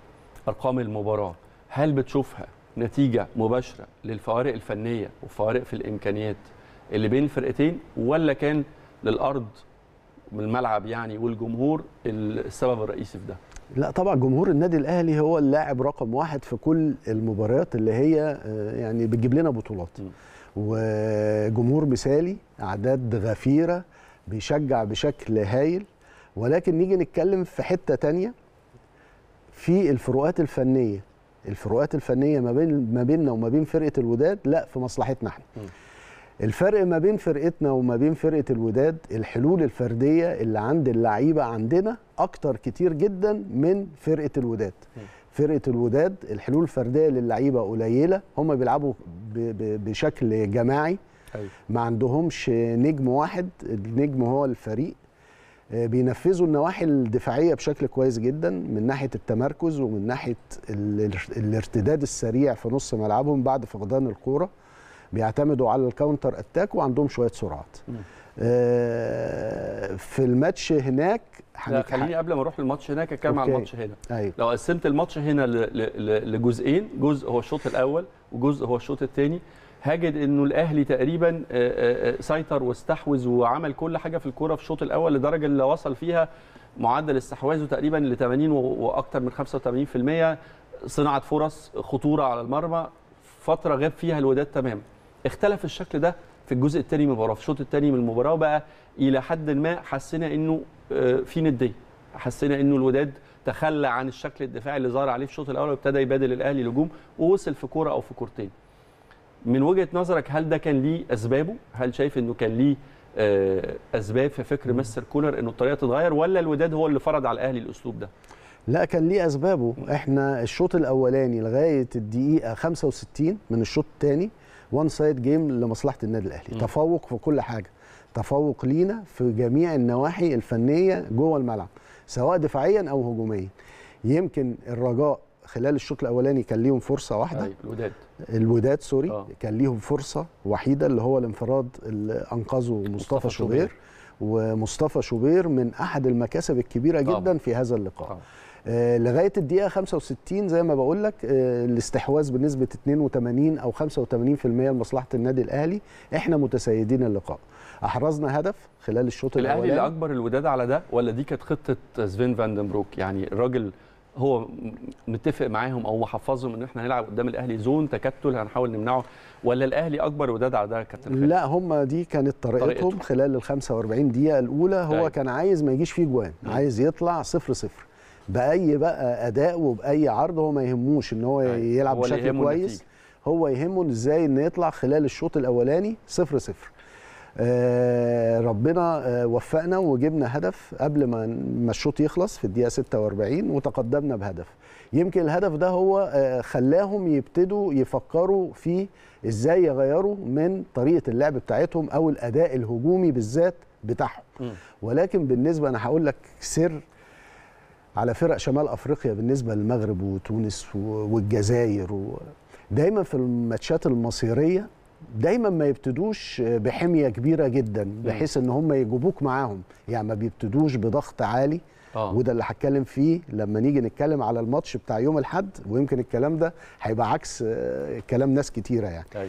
ارقام المباراه هل بتشوفها نتيجه مباشره للفوارق الفنيه وفوارق في الامكانيات اللي بين الفرقتين ولا كان للارض من الملعب يعني والجمهور السبب الرئيسي في ده
لا طبعا جمهور النادي الاهلي هو اللاعب رقم واحد في كل المباريات اللي هي آه، يعني بتجيب لنا بطولات وجمهور مثالي اعداد غفيره بيشجع بشكل هايل ولكن نيجي نتكلم في حته تانية في الفروقات الفنيه الفروقات الفنيه ما بين ما بيننا وما بين فرقه الوداد لا في مصلحتنا احنا الفرق ما بين فرقتنا وما بين فرقه الوداد الحلول الفرديه اللي عند اللعيبه عندنا اكتر كتير جدا من فرقه الوداد فرقه الوداد الحلول الفرديه للعيبه قليله هم بيلعبوا بشكل جماعي ما عندهمش نجم واحد النجم هو الفريق بينفذوا النواحي الدفاعيه بشكل كويس جدا من ناحيه التمركز ومن ناحيه الارتداد السريع في نص ملعبهم بعد فقدان الكوره بيعتمدوا على الكاونتر اتاك وعندهم شويه سرعات آه، في الماتش هناك لا خليني
قبل ما اروح للماتش هناك اتكلم على الماتش هنا أيوه. لو قسمت الماتش هنا لجزئين جزء هو الشوط الاول وجزء هو الشوط الثاني هاجد انه الاهلي تقريبا آه، آه، آه، سيطر واستحوذ وعمل كل حاجه في الكوره في الشوط الاول لدرجه اللي وصل فيها معدل استحواذه تقريبا ل 80 واكثر من 85% صناعه فرص خطوره على المرمى فتره غاب فيها الوداد تمام اختلف الشكل ده في الجزء الثاني من المباراه في الشوط الثاني من المباراه وبقى الى حد ما حسينا انه في نديه حسينا انه الوداد تخلى عن الشكل الدفاعي اللي ظهر عليه في الشوط الاول وابتدى يبادل الاهلي الهجوم ووصل في كوره او في كورتين من وجهه نظرك هل ده كان ليه اسبابه؟ هل شايف انه كان ليه آه، اسباب في فكر مستر كولر انه الطريقه تتغير ولا الوداد هو اللي فرض على الاهلي الاسلوب ده؟
لا كان ليه اسبابه احنا الشوط الاولاني لغايه الدقيقه 65 من الشوط الثاني وان سايد جيم لمصلحه النادي الاهلي تفوق في كل حاجه تفوق لينا في جميع النواحي الفنيه جوه الملعب سواء دفاعيا او هجوميا يمكن الرجاء خلال الشوط الاولاني كان ليهم فرصه واحده طيب، الوداد الوداد سوري أوه. كان ليهم فرصه وحيده اللي هو الانفراد اللي انقذه مصطفى, مصطفى شوبير, شوبير. ومصطفى شوبير من احد المكاسب الكبيره طبعا. جدا في هذا اللقاء آه لغايه الدقيقه 65 زي ما بقول لك آه الاستحواذ بنسبه 82 او 85% لمصلحه النادي الاهلي احنا متسيدين اللقاء احرزنا هدف خلال الشوط الاول الاهلي اللي
اكبر الوداد على ده ولا دي كانت خطه سفين فاندنبروك يعني الراجل هو متفق معاهم او محفظهم ان احنا هنلعب قدام الاهلي زون تكتل هنحاول نمنعه ولا الاهلي اكبر وداد على ده كابتن خالد لا
هم دي كانت طريقتهم خلال ال 45 دقيقه الاولى هو داي. أيوة. كان عايز ما يجيش فيه جوان عايز يطلع 0-0 صفر صفر. باي بقى اداء وباي عرض هو ما يهموش ان هو أيوة. يلعب بشكل كويس النتيجة. هو يهمه ازاي ان يطلع خلال الشوط الاولاني 0-0 آه، ربنا آه، وفقنا وجبنا هدف قبل ما الشوط يخلص في الدقيقه 46 وتقدمنا بهدف يمكن الهدف ده هو آه، خلاهم يبتدوا يفكروا في ازاي يغيروا من طريقه اللعب بتاعتهم او الاداء الهجومي بالذات بتاعهم ولكن بالنسبه انا هقول لك سر على فرق شمال افريقيا بالنسبه للمغرب وتونس والجزائر و... دايما في الماتشات المصيريه دايما ما يبتدوش بحميه كبيره جدا بحيث ان هم يجيبوك معاهم يعني ما بيبتدوش بضغط عالي آه. وده اللي هتكلم فيه لما نيجي نتكلم على الماتش بتاع يوم الاحد ويمكن الكلام ده هيبقى عكس آه، كلام ناس كتيره يعني طيب.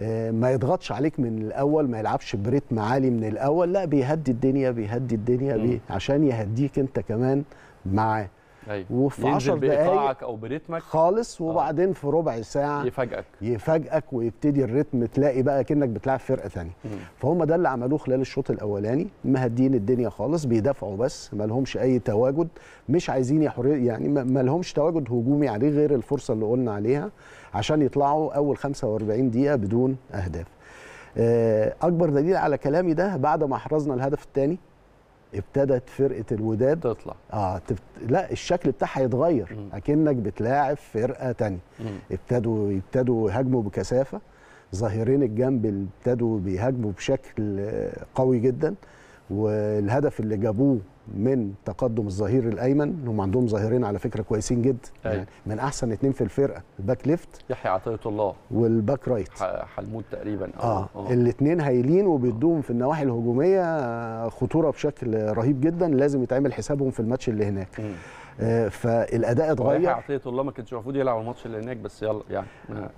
آه، ما يضغطش عليك من الاول ما يلعبش بريتم عالي من الاول لا بيهدي الدنيا بيهدي الدنيا بي عشان يهديك انت كمان معاه أيوة. وفي 10 دقائق او برتمك خالص آه. وبعدين في ربع ساعه يفاجئك يفاجئك ويبتدي الريتم تلاقي بقى كانك بتلعب فرقه ثانيه فهم ده اللي عملوه خلال الشوط الاولاني مهدين الدنيا خالص بيدافعوا بس ما لهمش اي تواجد مش عايزين يحرية يعني ما لهمش تواجد هجومي عليه غير الفرصه اللي قلنا عليها عشان يطلعوا اول 45 دقيقه بدون اهداف آه، اكبر دليل على كلامي ده بعد ما احرزنا الهدف الثاني ابتدت فرقه الوداد تطلع اه تبت... لا الشكل بتاعها يتغير اكنك بتلاعب فرقه ثانيه ابتدوا يبتدوا يهاجموا بكثافه ظاهرين الجنب ابتدوا بيهاجموا بشكل قوي جدا والهدف اللي جابوه من تقدم الظهير الايمن هم عندهم ظهيرين على فكره كويسين جدا أي. يعني من احسن اثنين في الفرقه الباك ليفت يحيى عطيه الله والباك رايت حلمود تقريبا اه, آه. آه. الاثنين هايلين وبيدوهم في النواحي الهجوميه خطوره بشكل رهيب جدا لازم يتعمل حسابهم في الماتش اللي هناك م. آه، فالاداء اتغير
عطيه الله ما كانش المفروض يلعب الماتش اللي هناك بس يلا يعني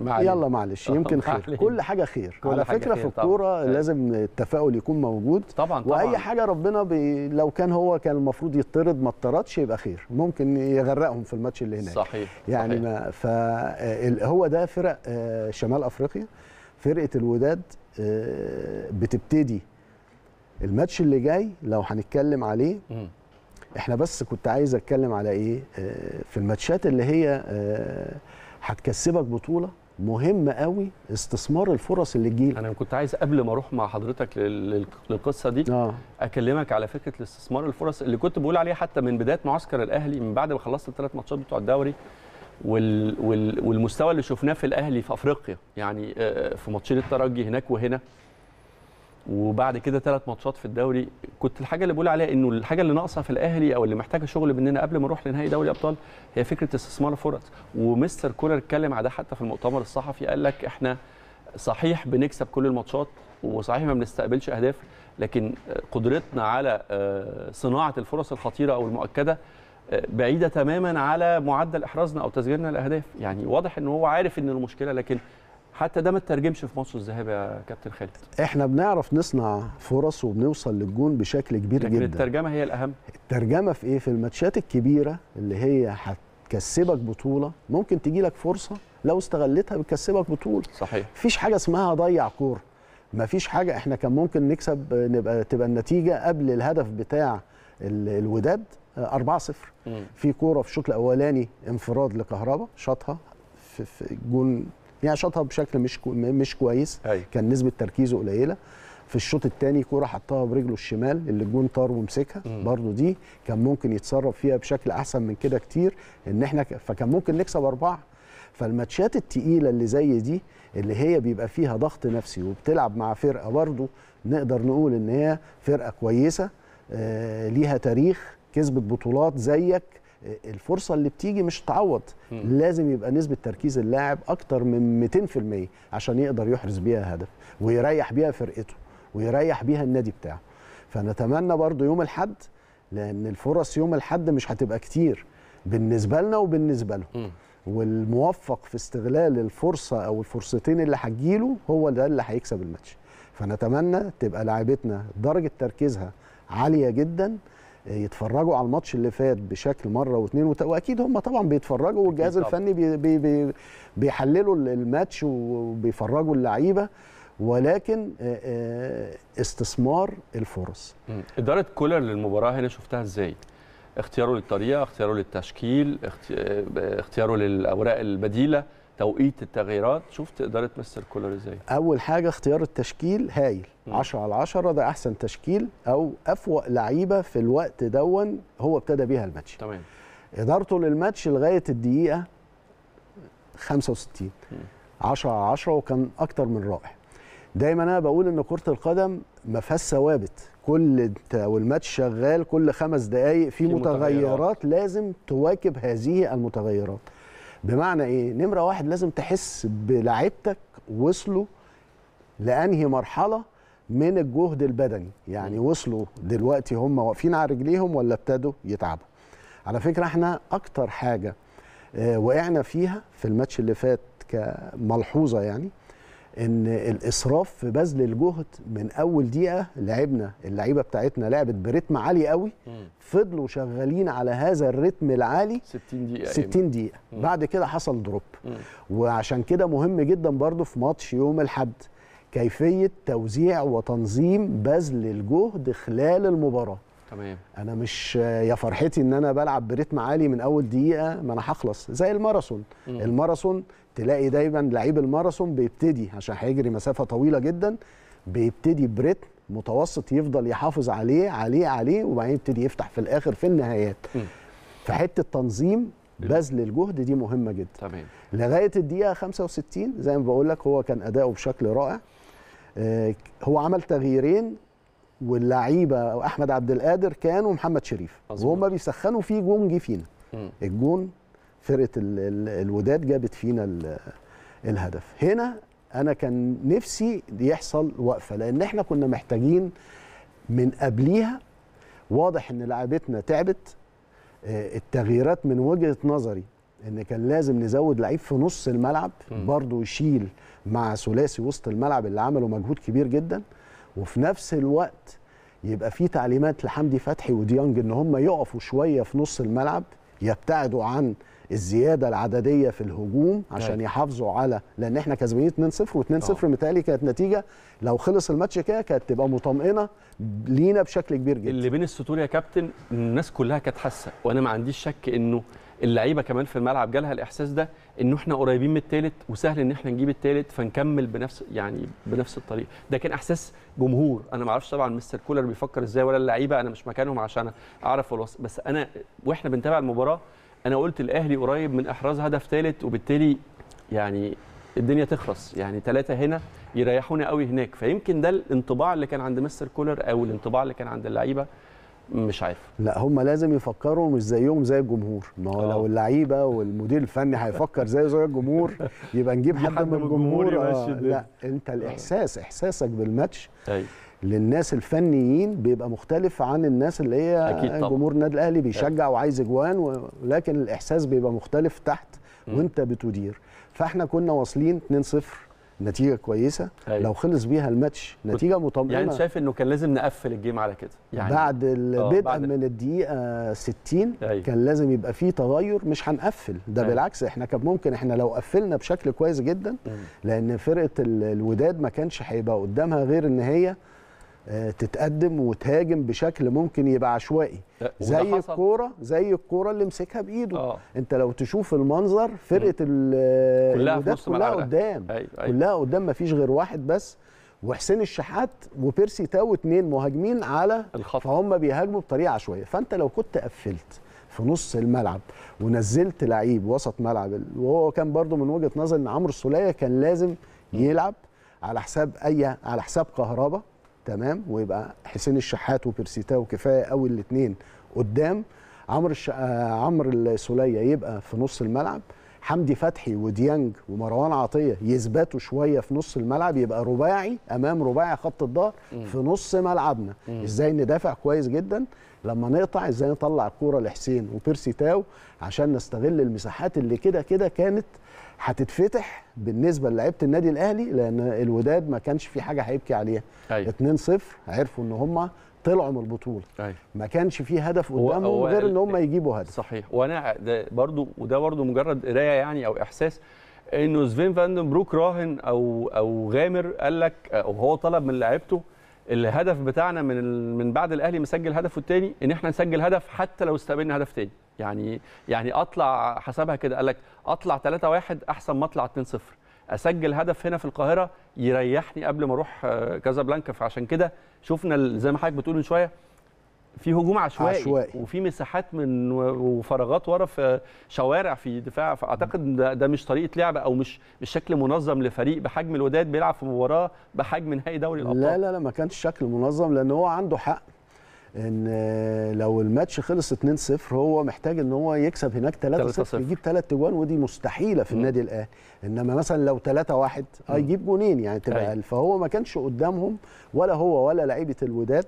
معلش يلا معلش يمكن خير
كل حاجه خير كل على حاجة فكره خير في الكوره لازم التفاؤل يكون موجود طبعا طبعا واي حاجه ربنا بي لو كان هو كان المفروض يطرد ما اطردش يبقى خير ممكن يغرقهم في الماتش اللي هناك صحيح يعني صحيح. ف آه، هو ده فرق آه، شمال افريقيا فرقه الوداد بتبتدي الماتش اللي جاي لو هنتكلم عليه م. احنا بس كنت عايز اتكلم على ايه آه، في الماتشات اللي هي آه، هتكسبك بطوله مهم قوي استثمار الفرص اللي تجيلك انا كنت عايز قبل
ما اروح مع حضرتك للقصه دي آه. اكلمك على فكره الاستثمار الفرص اللي كنت بقول عليها حتى من بدايه معسكر الاهلي من بعد ما خلصت الثلاث ماتشات بتوع الدوري وال وال والمستوى اللي شفناه في الاهلي في افريقيا يعني آه، في ماتشين الترجي هناك وهنا وبعد كده ثلاث ماتشات في الدوري كنت الحاجه اللي بقول عليها انه الحاجه اللي ناقصه في الاهلي او اللي محتاجه شغل مننا قبل ما نروح لنهائي دوري ابطال هي فكره استثمار الفرص ومستر كولر اتكلم على ده حتى في المؤتمر الصحفي قال لك احنا صحيح بنكسب كل الماتشات وصحيح ما بنستقبلش اهداف لكن قدرتنا على آه، صناعه الفرص الخطيره او المؤكده آه، بعيده تماما على معدل احرازنا او تسجيلنا الاهداف يعني واضح ان هو عارف ان المشكله لكن حتى ده ما اترجمش في ماتش الذهاب يا كابتن خالد
احنا بنعرف نصنع فرص وبنوصل للجون بشكل كبير لكن جدا الترجمه هي الاهم الترجمه في ايه في الماتشات الكبيره اللي هي هتكسبك بطوله ممكن تجي لك فرصه لو استغلتها بتكسبك بطوله صحيح مفيش حاجه اسمها ضيع كوره مفيش حاجه احنا كان ممكن نكسب نبقى تبقى النتيجه قبل الهدف بتاع الوداد 4-0 آه، في كوره في الشوط الاولاني انفراد لكهربا شاطها في جون يعني شاطها بشكل مش كو مش كويس هي. كان نسبه تركيزه قليله في الشوط الثاني كوره حطها برجله الشمال اللي الجون طار ومسكها برضو دي كان ممكن يتصرف فيها بشكل احسن من كده كتير ان احنا فكان ممكن نكسب اربعه فالماتشات التقيله اللي زي دي اللي هي بيبقى فيها ضغط نفسي وبتلعب مع فرقه برضو نقدر نقول ان هي فرقه كويسه آه ليها تاريخ كسبت بطولات زيك الفرصه اللي بتيجي مش هتعوض لازم يبقى نسبه تركيز اللاعب اكتر من 200% عشان يقدر يحرز بيها هدف ويريح بيها فرقته ويريح بيها النادي بتاعه فنتمنى برضو يوم الاحد لان الفرص يوم الاحد مش هتبقى كتير بالنسبه لنا وبالنسبه له والموفق في استغلال الفرصه او الفرصتين اللي هتجيله هو ده اللي هيكسب الماتش فنتمنى تبقى لاعبتنا درجه تركيزها عاليه جدا يتفرجوا على الماتش اللي فات بشكل مره واثنين وت... واكيد هم طبعا بيتفرجوا والجهاز الفني بي... بي... بي... بيحللوا الماتش وبيفرجوا اللعيبه ولكن آه، آه، استثمار الفرص
اداره كولر للمباراه هنا شفتها ازاي اختياره للطريقه اختياره للتشكيل آه، اختياره للاوراق البديله توقيت التغييرات شفت اداره مستر كولر ازاي
اول حاجه اختيار التشكيل هايل 10 على 10 ده احسن تشكيل او افوق لعيبه في الوقت دون هو ابتدى بيها الماتش تمام ادارته للماتش لغايه الدقيقه 65 10 على 10 وكان اكتر من رائع دايما انا بقول ان كره القدم ما فيهاش ثوابت كل انت والماتش شغال كل خمس دقائق في متغيرات لازم تواكب هذه المتغيرات بمعنى ايه نمره واحد لازم تحس بلاعيبتك وصلوا لانهي مرحله من الجهد البدني يعني وصلوا دلوقتي هم واقفين على رجليهم ولا ابتدوا يتعبوا على فكره احنا اكتر حاجه آه، وقعنا فيها في الماتش اللي فات كملحوظه يعني ان الاسراف في بذل الجهد من اول دقيقه لعبنا اللعيبه بتاعتنا لعبت برتم عالي قوي فضلوا شغالين على هذا الرتم العالي 60 دقيقه 60 دقيقه بعد كده حصل دروب وعشان كده مهم جدا برضو في ماتش يوم الاحد كيفيه توزيع وتنظيم بذل الجهد خلال المباراه تمام انا مش يا فرحتي ان انا بلعب برتم عالي من اول دقيقه ما انا هخلص زي الماراثون الماراثون تلاقي دايما لعيب الماراثون بيبتدي عشان هيجري مسافه طويله جدا بيبتدي برتم متوسط يفضل يحافظ عليه عليه عليه وبعدين يبتدي يفتح في الاخر في النهايات في حته تنظيم بذل الجهد دي مهمه جدا تمام لغايه الدقيقه 65 زي ما بقول لك هو كان اداؤه بشكل رائع آه، هو عمل تغييرين واللعيبه احمد عبد القادر كان ومحمد شريف وهم بيسخنوا في جون جه فينا الجون فرقه الوداد جابت فينا الهدف هنا انا كان نفسي يحصل وقفه لان احنا كنا محتاجين من قبليها واضح ان لعيبتنا تعبت آه، التغييرات من وجهه نظري ان كان لازم نزود لعيب في نص الملعب برضه يشيل مع ثلاثي وسط الملعب اللي عملوا مجهود كبير جدا وفي نفس الوقت يبقى في تعليمات لحمدي فتحي وديانج ان هم يقفوا شويه في نص الملعب يبتعدوا عن الزياده العدديه في الهجوم عشان ده. أيوة. يحافظوا على لان احنا كسبانين 2-0 و2-0 آه. متهيألي كانت نتيجه لو خلص الماتش كده كانت تبقى مطمئنه لينا بشكل كبير جدا
اللي بين السطور يا كابتن الناس كلها كانت حاسه وانا ما عنديش شك انه اللعيبه كمان في الملعب جالها الاحساس ده انه احنا قريبين من الثالث وسهل ان احنا نجيب الثالث فنكمل بنفس يعني بنفس الطريقه ده كان احساس جمهور انا ما اعرفش طبعا مستر كولر بيفكر ازاي ولا اللعيبه انا مش مكانهم عشان اعرف الوصف بس انا واحنا بنتابع المباراه انا قلت الاهلي قريب من احراز هدف ثالث وبالتالي يعني الدنيا تخلص يعني ثلاثه هنا يريحونا قوي هناك فيمكن ده الانطباع اللي كان عند مستر كولر او الانطباع اللي كان عند اللعيبه مش عارف
لا هم لازم يفكروا مش زيهم زي الجمهور ما هو لو آه. اللعيبه والمدير الفني هيفكر زيه زي الجمهور يبقى نجيب حد, من الجمهور آه لا انت الاحساس احساسك بالماتش أي. للناس الفنيين بيبقى مختلف عن الناس اللي هي جمهور النادي الاهلي بيشجع وعايز اجوان ولكن الاحساس بيبقى مختلف تحت وانت بتدير فاحنا كنا واصلين 2-0 نتيجه كويسه أيوة. لو خلص بيها الماتش نتيجه مطمئنه يعني شايف
انه كان لازم نقفل الجيم على كده يعني بعد
البدء آه، من الدقيقه 60 أيوة. كان لازم يبقى فيه تغير مش هنقفل ده أيوة. بالعكس احنا كان ممكن احنا لو قفلنا بشكل كويس جدا لان فرقه الوداد ما كانش هيبقى قدامها غير ان هي آه، تتقدم وتهاجم بشكل ممكن يبقى عشوائي آه، زي الكوره زي الكوره اللي مسكها بايده أوه. انت لو تشوف المنظر فرقه الوداد كلها قدام أيوة أيوة. كلها قدام مفيش غير واحد بس وحسين الشحات وبيرسي تاو اتنين مهاجمين على الخط فهم بيهاجموا بطريقه عشوائيه فانت لو كنت قفلت في نص الملعب ونزلت لعيب وسط ملعب وهو كان برضو من وجهه نظر ان عمرو السوليه كان لازم يلعب على حساب اي على حساب كهربا تمام ويبقى حسين الشحات وبيرسيتاو كفايه قوي الاثنين قدام عمرو الش... آه، عمرو السوليه يبقى في نص الملعب حمدي فتحي وديانج ومروان عطيه يثبتوا شويه في نص الملعب يبقى رباعي امام رباعي خط الظهر في نص ملعبنا مم. ازاي ندافع كويس جدا لما نقطع ازاي نطلع الكوره لحسين وبيرسي تاو عشان نستغل المساحات اللي كده كده كانت هتتفتح بالنسبه للعيبه النادي الاهلي لان الوداد ما كانش في حاجه هيبكي عليها 2-0 أيوة. عرفوا ان هم طلعوا من البطوله أيوة. ما كانش في هدف قدامهم غير ان هم يجيبوا هدف صحيح
وانا ده برضو وده برضو مجرد قرايه يعني او احساس انه سفين بروك راهن او او غامر قال لك وهو طلب من لعيبته الهدف بتاعنا من من بعد الاهلي مسجل هدفه الثاني ان احنا نسجل هدف حتى لو استقبلنا هدف ثاني يعني يعني اطلع حسبها كده قال لك اطلع 3-1 احسن ما اطلع 2-0 اسجل هدف هنا في القاهره يريحني قبل ما اروح آه، كازابلانكا فعشان كده شفنا زي ما حضرتك بتقول من شويه في هجوم عشوائي, عشوائي. وفي مساحات من وفراغات ورا في شوارع في دفاع فاعتقد ده, ده مش طريقه لعب او مش مش شكل منظم لفريق بحجم الوداد بيلعب في مباراه بحجم نهائي دوري الابطال لا
لا لا ما كانش شكل منظم لان هو عنده حق ان لو الماتش خلص 2-0 هو محتاج ان هو يكسب هناك 3-0 يجيب 3 جوان ودي مستحيله في النادي الاهلي انما مثلا لو 3-1 هيجيب آه، جونين يعني تبقى أيوة. فهو ما كانش قدامهم ولا هو ولا لعيبه الوداد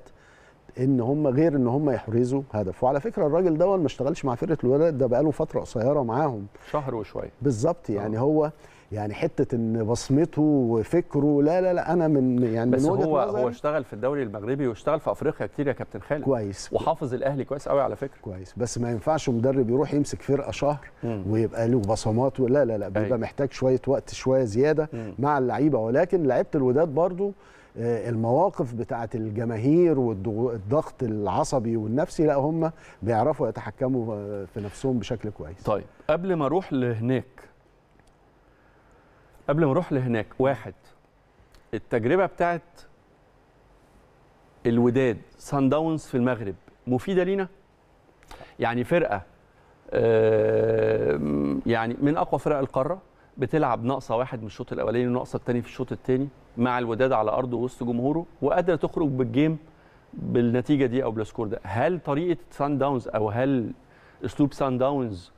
ان هم غير ان هم يحرزوا هدف وعلى فكره الراجل ده ما اشتغلش مع فرقه الوداد ده بقاله فتره قصيره معاهم شهر وشويه بالظبط يعني أوه. هو يعني حته ان بصمته وفكره لا لا لا انا من يعني بس من وجهه هو نظر هو
اشتغل في الدوري المغربي واشتغل في افريقيا كتير يا كابتن خالد كويس وحافظ الاهلي كويس قوي على فكره
كويس بس ما ينفعش مدرب يروح يمسك فرقه شهر مم. ويبقى له بصمات لا لا لا بيبقى أي. محتاج شويه وقت شويه زياده مم. مع اللعيبه ولكن لعيبه الوداد برضو آه، المواقف بتاعه الجماهير والضغط العصبي والنفسي لا هم بيعرفوا يتحكموا آه، في نفسهم بشكل كويس
طيب قبل ما اروح لهناك قبل ما اروح لهناك واحد التجربه بتاعه الوداد سان داونز في المغرب مفيده لينا يعني فرقه آه، يعني من اقوى فرق القاره بتلعب ناقصه واحد من الشوط الاولاني وناقصه الثاني في الشوط الثاني مع الوداد على ارضه وسط جمهوره وقادره تخرج بالجيم بالنتيجه دي او بالسكور ده هل طريقه سان داونز او هل اسلوب سان داونز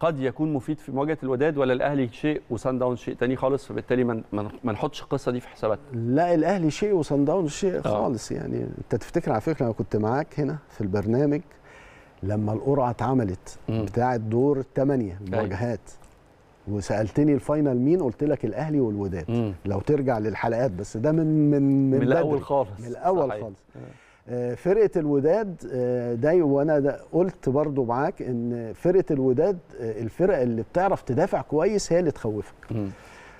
قد يكون مفيد في مواجهه الوداد ولا الاهلي شيء وسان داونز شيء تاني خالص فبالتالي ما نحطش القصه دي في حساباتنا
لا الاهلي شيء وسان داونز شيء آه. خالص أوه. يعني انت تفتكر على فكره انا كنت معاك هنا في البرنامج لما القرعه اتعملت بتاعه دور الثمانيه أيوه. المواجهات وسالتني الفاينل مين قلت لك الاهلي والوداد مم. لو ترجع للحلقات بس ده من من من, من الاول
خالص من الاول صحيح. خالص
آه، فرقه الوداد آه، داي وانا دا قلت برضو معاك ان فرقه الوداد آه، الفرق اللي بتعرف تدافع كويس هي اللي تخوفك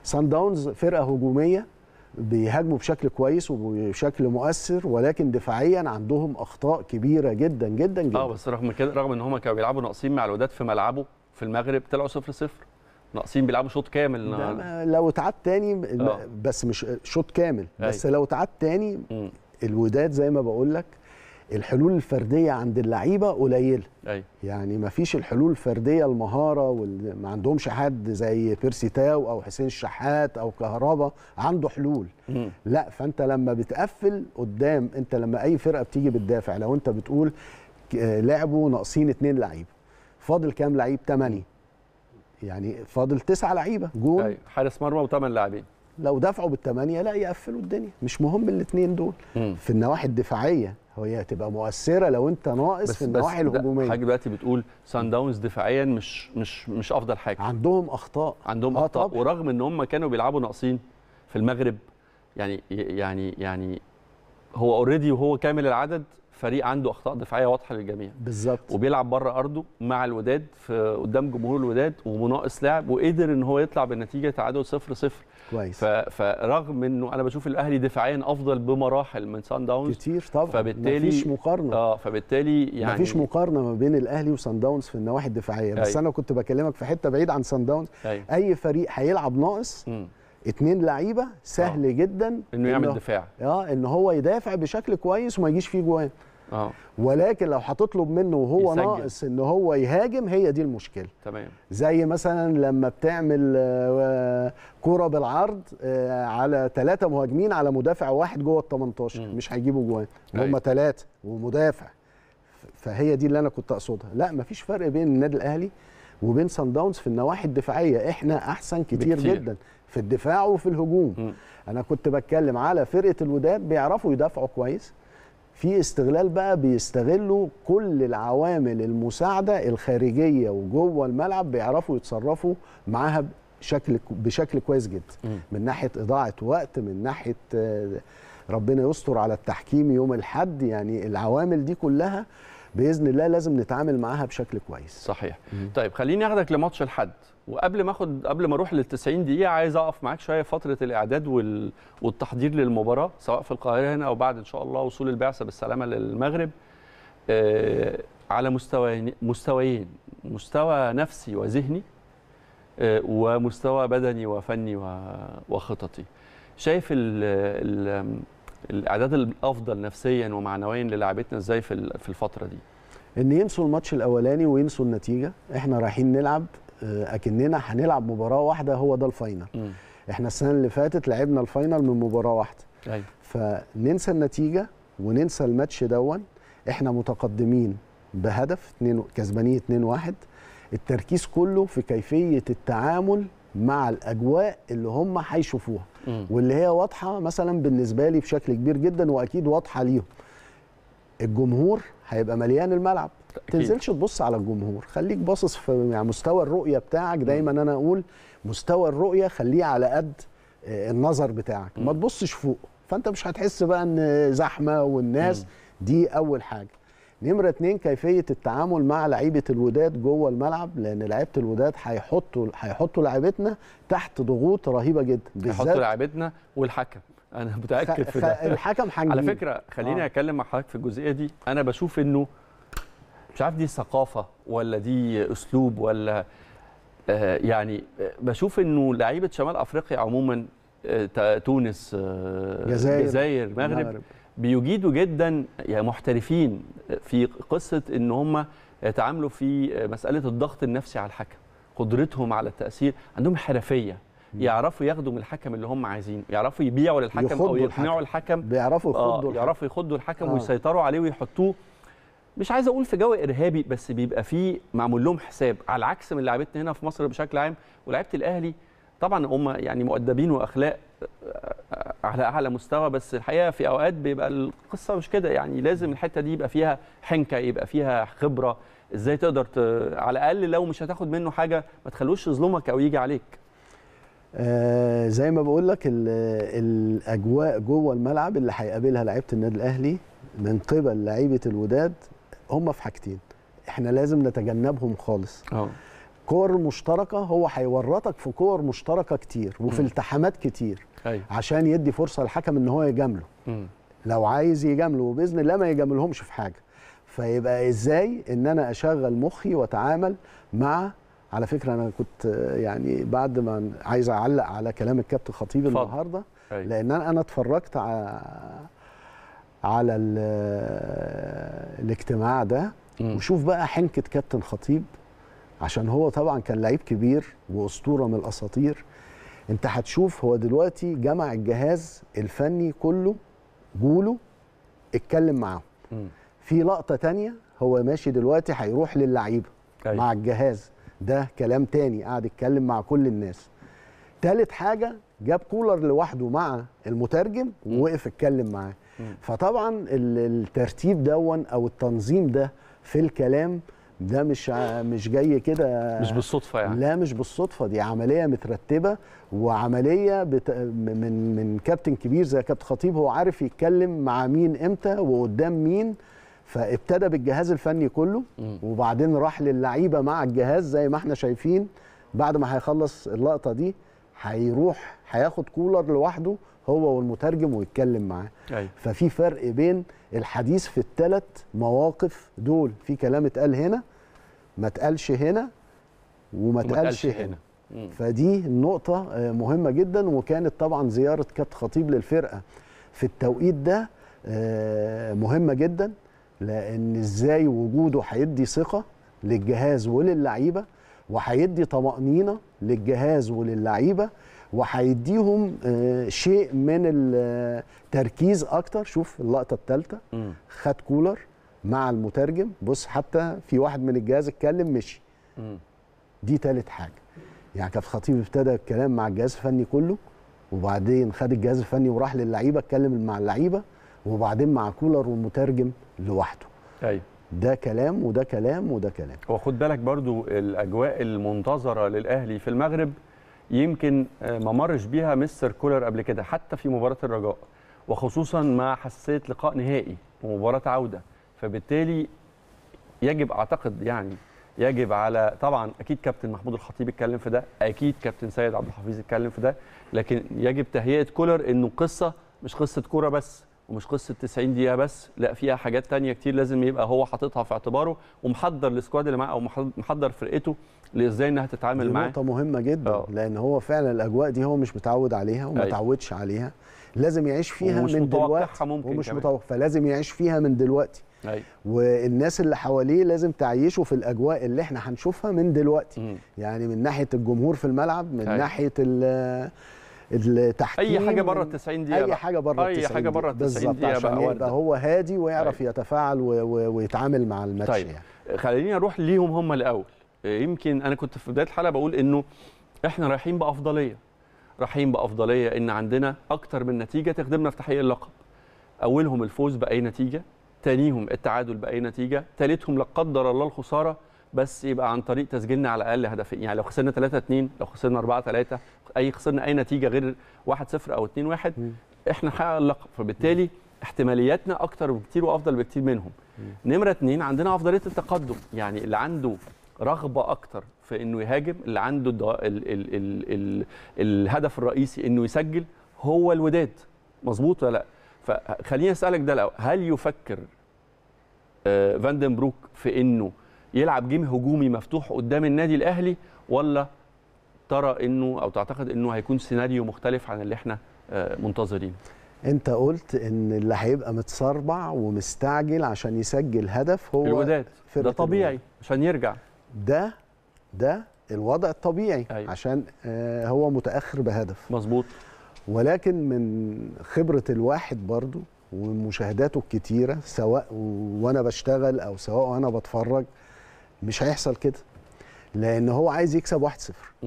سان داونز فرقه هجوميه بيهاجموا بشكل كويس وبشكل مؤثر ولكن دفاعيا عندهم اخطاء كبيره جدا جدا جدا اه
بس رغم كده رغم ان هم كانوا بيلعبوا ناقصين مع الوداد في ملعبه في المغرب طلعوا 0 0 ناقصين بيلعبوا شوط كامل
لو اتعاد تاني آه. بس مش شوط كامل أيوه. بس لو اتعاد تاني الوداد زي ما بقول لك الحلول الفرديه عند اللعيبه قليله أيوه. يعني ما فيش الحلول الفرديه المهاره وما عندهمش حد زي بيرسي تاو او حسين الشحات او كهربا عنده حلول م. لا فانت لما بتقفل قدام انت لما اي فرقه بتيجي بتدافع لو انت بتقول لعبوا ناقصين اتنين لعيب فاضل كام لعيب 8 يعني فاضل تسعة لعيبه جون أيوة.
حارس مرمى وثمان لاعبين
لو دفعوا بالثمانيه لا يقفلوا الدنيا مش مهم الاثنين دول مم. في النواحي الدفاعيه هي هتبقى مؤثره لو انت ناقص في النواحي الهجوميه
حاجة دلوقتي بتقول سان داونز دفاعيا مش مش مش افضل حاجه عندهم اخطاء عندهم آه، اخطاء طبعا. ورغم ان هم كانوا بيلعبوا ناقصين في المغرب يعني يعني يعني هو اوريدي وهو كامل العدد فريق عنده اخطاء دفاعيه واضحه للجميع بالظبط وبيلعب بره ارضه مع الوداد في قدام جمهور الوداد ومناقص لعب وقدر ان هو يطلع بالنتيجه تعادل 0 0 كويس فرغم انه انا بشوف الاهلي دفاعيا افضل بمراحل من سان داونز كتير طبعا فبالتالي مفيش مقارنه اه فبالتالي يعني مفيش
مقارنه ما بين الاهلي وسان داونز في النواحي الدفاعيه بس أي. أيوه. انا كنت بكلمك في حته بعيد عن سان داونز أي. أيوه. اي فريق هيلعب ناقص اثنين لعيبه سهل أوه. جدا انه يعمل دفاع اه ان هو يدافع بشكل كويس وما يجيش فيه جوان آه. ولكن لو هتطلب منه وهو يسجل. ناقص ان هو يهاجم هي دي المشكله تمام زي مثلا لما بتعمل آه، كوره بالعرض آه، على ثلاثه مهاجمين على مدافع واحد جوه ال 18 مش هيجيبوا جوان أيوة. هم ثلاثه ومدافع فهي دي اللي انا كنت اقصدها لا مفيش فرق بين النادي الاهلي وبين سان داونز في النواحي الدفاعيه احنا احسن كتير, بكتير. جدا في الدفاع وفي الهجوم م. انا كنت بتكلم على فرقه الوداد بيعرفوا يدافعوا كويس في استغلال بقى بيستغلوا كل العوامل المساعده الخارجيه وجوه الملعب بيعرفوا يتصرفوا معاها بشكل بشكل كويس جدا من ناحيه اضاعه وقت من ناحيه آه، ربنا يستر على التحكيم يوم الحد يعني العوامل دي كلها باذن الله لازم نتعامل معاها بشكل كويس
صحيح طيب خليني اخدك لماتش الحد وقبل ما اخد قبل ما اروح لل 90 دقيقه عايز اقف معاك شويه فتره الاعداد وال... والتحضير للمباراه سواء في القاهره هنا او بعد ان شاء الله وصول البعثه بالسلامه للمغرب آه على مستوى مستويين مستوى نفسي وذهني آه ومستوى بدني وفني و... وخططي شايف ال... ال... الاعداد الافضل نفسيا ومعنويا للاعبتنا ازاي في الفتره دي
ان ينسوا الماتش الاولاني وينسوا النتيجه احنا رايحين نلعب آه، اكننا هنلعب مباراه واحده هو ده الفاينل م. احنا السنه اللي فاتت لعبنا الفاينل من مباراه واحده أيوة. فننسى النتيجه وننسى الماتش دون احنا متقدمين بهدف كسبانين 2-1 التركيز كله في كيفيه التعامل مع الاجواء اللي هم هيشوفوها واللي هي واضحه مثلا بالنسبه لي بشكل كبير جدا واكيد واضحه ليهم الجمهور هيبقى مليان الملعب تنزلش تبص على الجمهور خليك باصص في يعني مستوى الرؤيه بتاعك دايما انا اقول مستوى الرؤيه خليه على قد آه، النظر بتاعك ما تبصش فوق فانت مش هتحس بقى ان زحمه والناس دي اول حاجه نمرة اتنين كيفية التعامل مع لعيبة الوداد جوه الملعب لأن لعيبة الوداد هيحطوا هيحطوا لعيبتنا تحت ضغوط رهيبة جدا هيحطوا
لعيبتنا والحكم أنا متأكد خ... في ده الحكم حنجيب. على فكرة خليني آه. أتكلم مع حضرتك في الجزئية دي أنا بشوف إنه مش عارف دي ثقافه ولا دي اسلوب ولا آه، يعني آه، بشوف انه لعيبه شمال افريقيا عموما آه، تونس جزائر جزائر المغرب بيجيدوا جدا يعني محترفين في قصه ان هم يتعاملوا في مساله الضغط النفسي على الحكم قدرتهم على التاثير عندهم حرفيه يعرفوا ياخدوا من الحكم اللي هم عايزينه يعرفوا يبيعوا للحكم او يقنعوا
الحكم بيعرفوا يخضوا آه يعرفوا
يخضوا الحكم آه. ويسيطروا عليه ويحطوه مش عايز اقول في جو ارهابي بس بيبقى فيه معمول لهم حساب على عكس من لعيبتنا هنا في مصر بشكل عام ولاعيبه الاهلي طبعا هم يعني مؤدبين واخلاق آه، على اعلى مستوى بس الحقيقه في اوقات بيبقى القصه مش كده يعني لازم الحته دي يبقى فيها حنكه يبقى فيها خبره ازاي تقدر ت... على الاقل لو مش هتاخد منه حاجه ما تخلوش يظلمك او يجي عليك
آه زي ما بقول لك الاجواء جوه الملعب اللي هيقابلها لعيبه النادي الاهلي من قبل لعيبه الوداد هم في حاجتين احنا لازم نتجنبهم خالص أوه. كور مشتركه هو هيورطك في كور مشتركه كتير وفي التحامات كتير أيوة. عشان يدي فرصه للحكم ان هو يجامله لو عايز يجامله وباذن الله ما يجاملهمش في حاجه فيبقى ازاي ان انا اشغل مخي واتعامل مع على فكره انا كنت يعني بعد ما عايز اعلق على كلام الكابتن خطيب النهارده أيوه. لان انا اتفرجت على على الاجتماع ده م. وشوف بقى حنكه كابتن خطيب عشان هو طبعا كان لعيب كبير واسطوره من الاساطير انت هتشوف هو دلوقتي جمع الجهاز الفني كله جوله اتكلم معاهم في لقطه تانية هو ماشي دلوقتي هيروح للعيبه أيوه. مع الجهاز ده كلام تاني قاعد يتكلم مع كل الناس تالت حاجه جاب كولر لوحده مع المترجم ووقف اتكلم معاه فطبعا الترتيب دون او التنظيم ده في الكلام ده مش مش جاي كده مش بالصدفه يعني لا مش بالصدفه دي عمليه مترتبه وعمليه بت... من من كابتن كبير زي كابتن خطيب هو عارف يتكلم مع مين امتى وقدام مين فابتدى بالجهاز الفني كله وبعدين راح للعيبه مع الجهاز زي ما احنا شايفين بعد ما هيخلص اللقطه دي هيروح هياخد كولر لوحده هو والمترجم ويتكلم معاه أيوة. ففي فرق بين الحديث في الثلاث مواقف دول في كلام اتقال هنا ما اتقالش هنا وما اتقالش هنا, هنا. فدي نقطة آه، مهمة جدا وكانت طبعا زيارة كابت خطيب للفرقة في التوقيت ده آه، مهمة جدا لأن ازاي وجوده هيدي ثقة للجهاز وللعيبة وهيدي طمأنينة للجهاز وللعيبة وهيديهم آه، شيء من التركيز آه، اكتر شوف اللقطه الثالثه خد كولر مع المترجم بص حتى في واحد من الجهاز اتكلم مشي دي ثالث حاجه يعني كان خطيب ابتدى الكلام مع الجهاز الفني كله وبعدين خد الجهاز الفني وراح للعيبه اتكلم مع اللعيبه وبعدين مع كولر والمترجم لوحده ايوه ده كلام وده كلام وده كلام
وخد بالك برضو الاجواء المنتظره للاهلي في المغرب يمكن آه، ما مرش بيها مستر كولر قبل كده حتى في مباراه الرجاء وخصوصا مع حساسيه لقاء نهائي ومباراه عوده فبالتالي يجب اعتقد يعني يجب على طبعا اكيد كابتن محمود الخطيب اتكلم في ده اكيد كابتن سيد عبد الحفيظ اتكلم في ده لكن يجب تهيئه كولر انه قصه مش قصه كوره بس ومش قصه 90 دقيقه بس لا فيها حاجات تانية كتير لازم يبقى هو حاططها في اعتباره ومحضر السكواد اللي معاه او محضر فرقته لازاي انها تتعامل معاه نقطه
مهمه جدا أوه. لان هو فعلا الاجواء دي هو مش متعود عليها وما أيوه. تعودش عليها لازم يعيش فيها من دلوقتي ممكن ومش متوقع فلازم يعيش فيها من دلوقتي أي. أيوه. والناس اللي حواليه لازم تعيشه في الاجواء اللي احنا هنشوفها من دلوقتي م. يعني من ناحيه الجمهور في الملعب من أي. أيوه. ناحيه التحكيم اي حاجه بره ال 90 دقيقه اي حاجه بره ال 90 اي حاجه بره ال 90 دقيقه عشان يبقى هو هادي ويعرف أيه. يتفاعل ويتعامل مع الماتش طيب.
يعني خليني اروح ليهم هم الاول يمكن انا كنت في بدايه الحلقه بقول انه احنا رايحين بافضليه رايحين بافضليه ان عندنا اكتر من نتيجه تخدمنا في تحقيق اللقب اولهم الفوز باي نتيجه تانيهم التعادل باي نتيجه ثالثهم لا قدر الله الخساره بس يبقى عن طريق تسجيلنا على الاقل هدفين يعني لو خسرنا 3 2 لو خسرنا 4 3 اي خسرنا اي نتيجه غير 1-0 او 2-1 احنا نحقق اللقب فبالتالي احتمالياتنا اكتر بكتير وافضل بكتير منهم نمره اثنين عندنا افضليه التقدم يعني اللي عنده رغبه اكتر في انه يهاجم اللي عنده الـ الـ الـ الـ الهدف الرئيسي انه يسجل هو الوداد مظبوط ولا لا فخليني اسالك ده الاول هل يفكر آه فاندن بروك في انه يلعب جيم هجومي مفتوح قدام النادي الاهلي ولا ترى انه او تعتقد انه هيكون سيناريو مختلف عن اللي احنا آه، منتظرينه
انت قلت ان اللي هيبقى متسربع ومستعجل عشان يسجل هدف هو الوداد ده طبيعي الوداد. عشان يرجع ده ده الوضع الطبيعي أيوة. عشان آه، هو متاخر بهدف مظبوط ولكن من خبره الواحد برضو ومن مشاهداته الكتيره سواء وانا بشتغل او سواء وانا بتفرج مش هيحصل كده لان هو عايز يكسب 1-0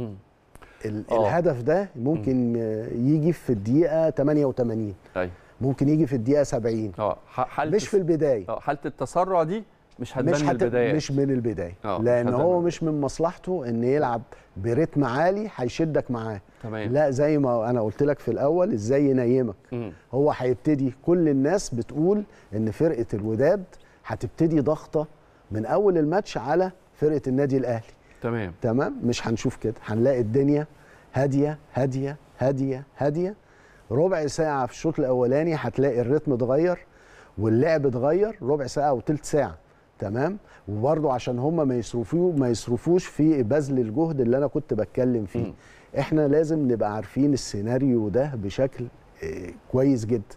أوه. آه. الهدف ده ممكن يجي في الدقيقه 88 ايوه ممكن يجي في الدقيقه 70
اه مش في البدايه اه حاله التسرع دي مش هتبان من البدايه مش
من البدايه
أوه. لان مش هو
مش من مصلحته ان يلعب برتم عالي هيشدك معاه تمام. لا زي ما انا قلت لك في الاول ازاي ينيمك هو هيبتدي كل الناس بتقول ان فرقه الوداد هتبتدي ضغطه من اول الماتش على فرقه النادي الاهلي تمام تمام مش هنشوف كده هنلاقي الدنيا هاديه هاديه هاديه هاديه ربع ساعه في الشوط الاولاني هتلاقي الريتم اتغير واللعب اتغير ربع ساعه او ثلث ساعه تمام وبرضه عشان هم ما يصرفوش ما يصرفوش في بذل الجهد اللي انا كنت بتكلم فيه م. احنا لازم نبقى عارفين السيناريو ده بشكل آه، كويس جدا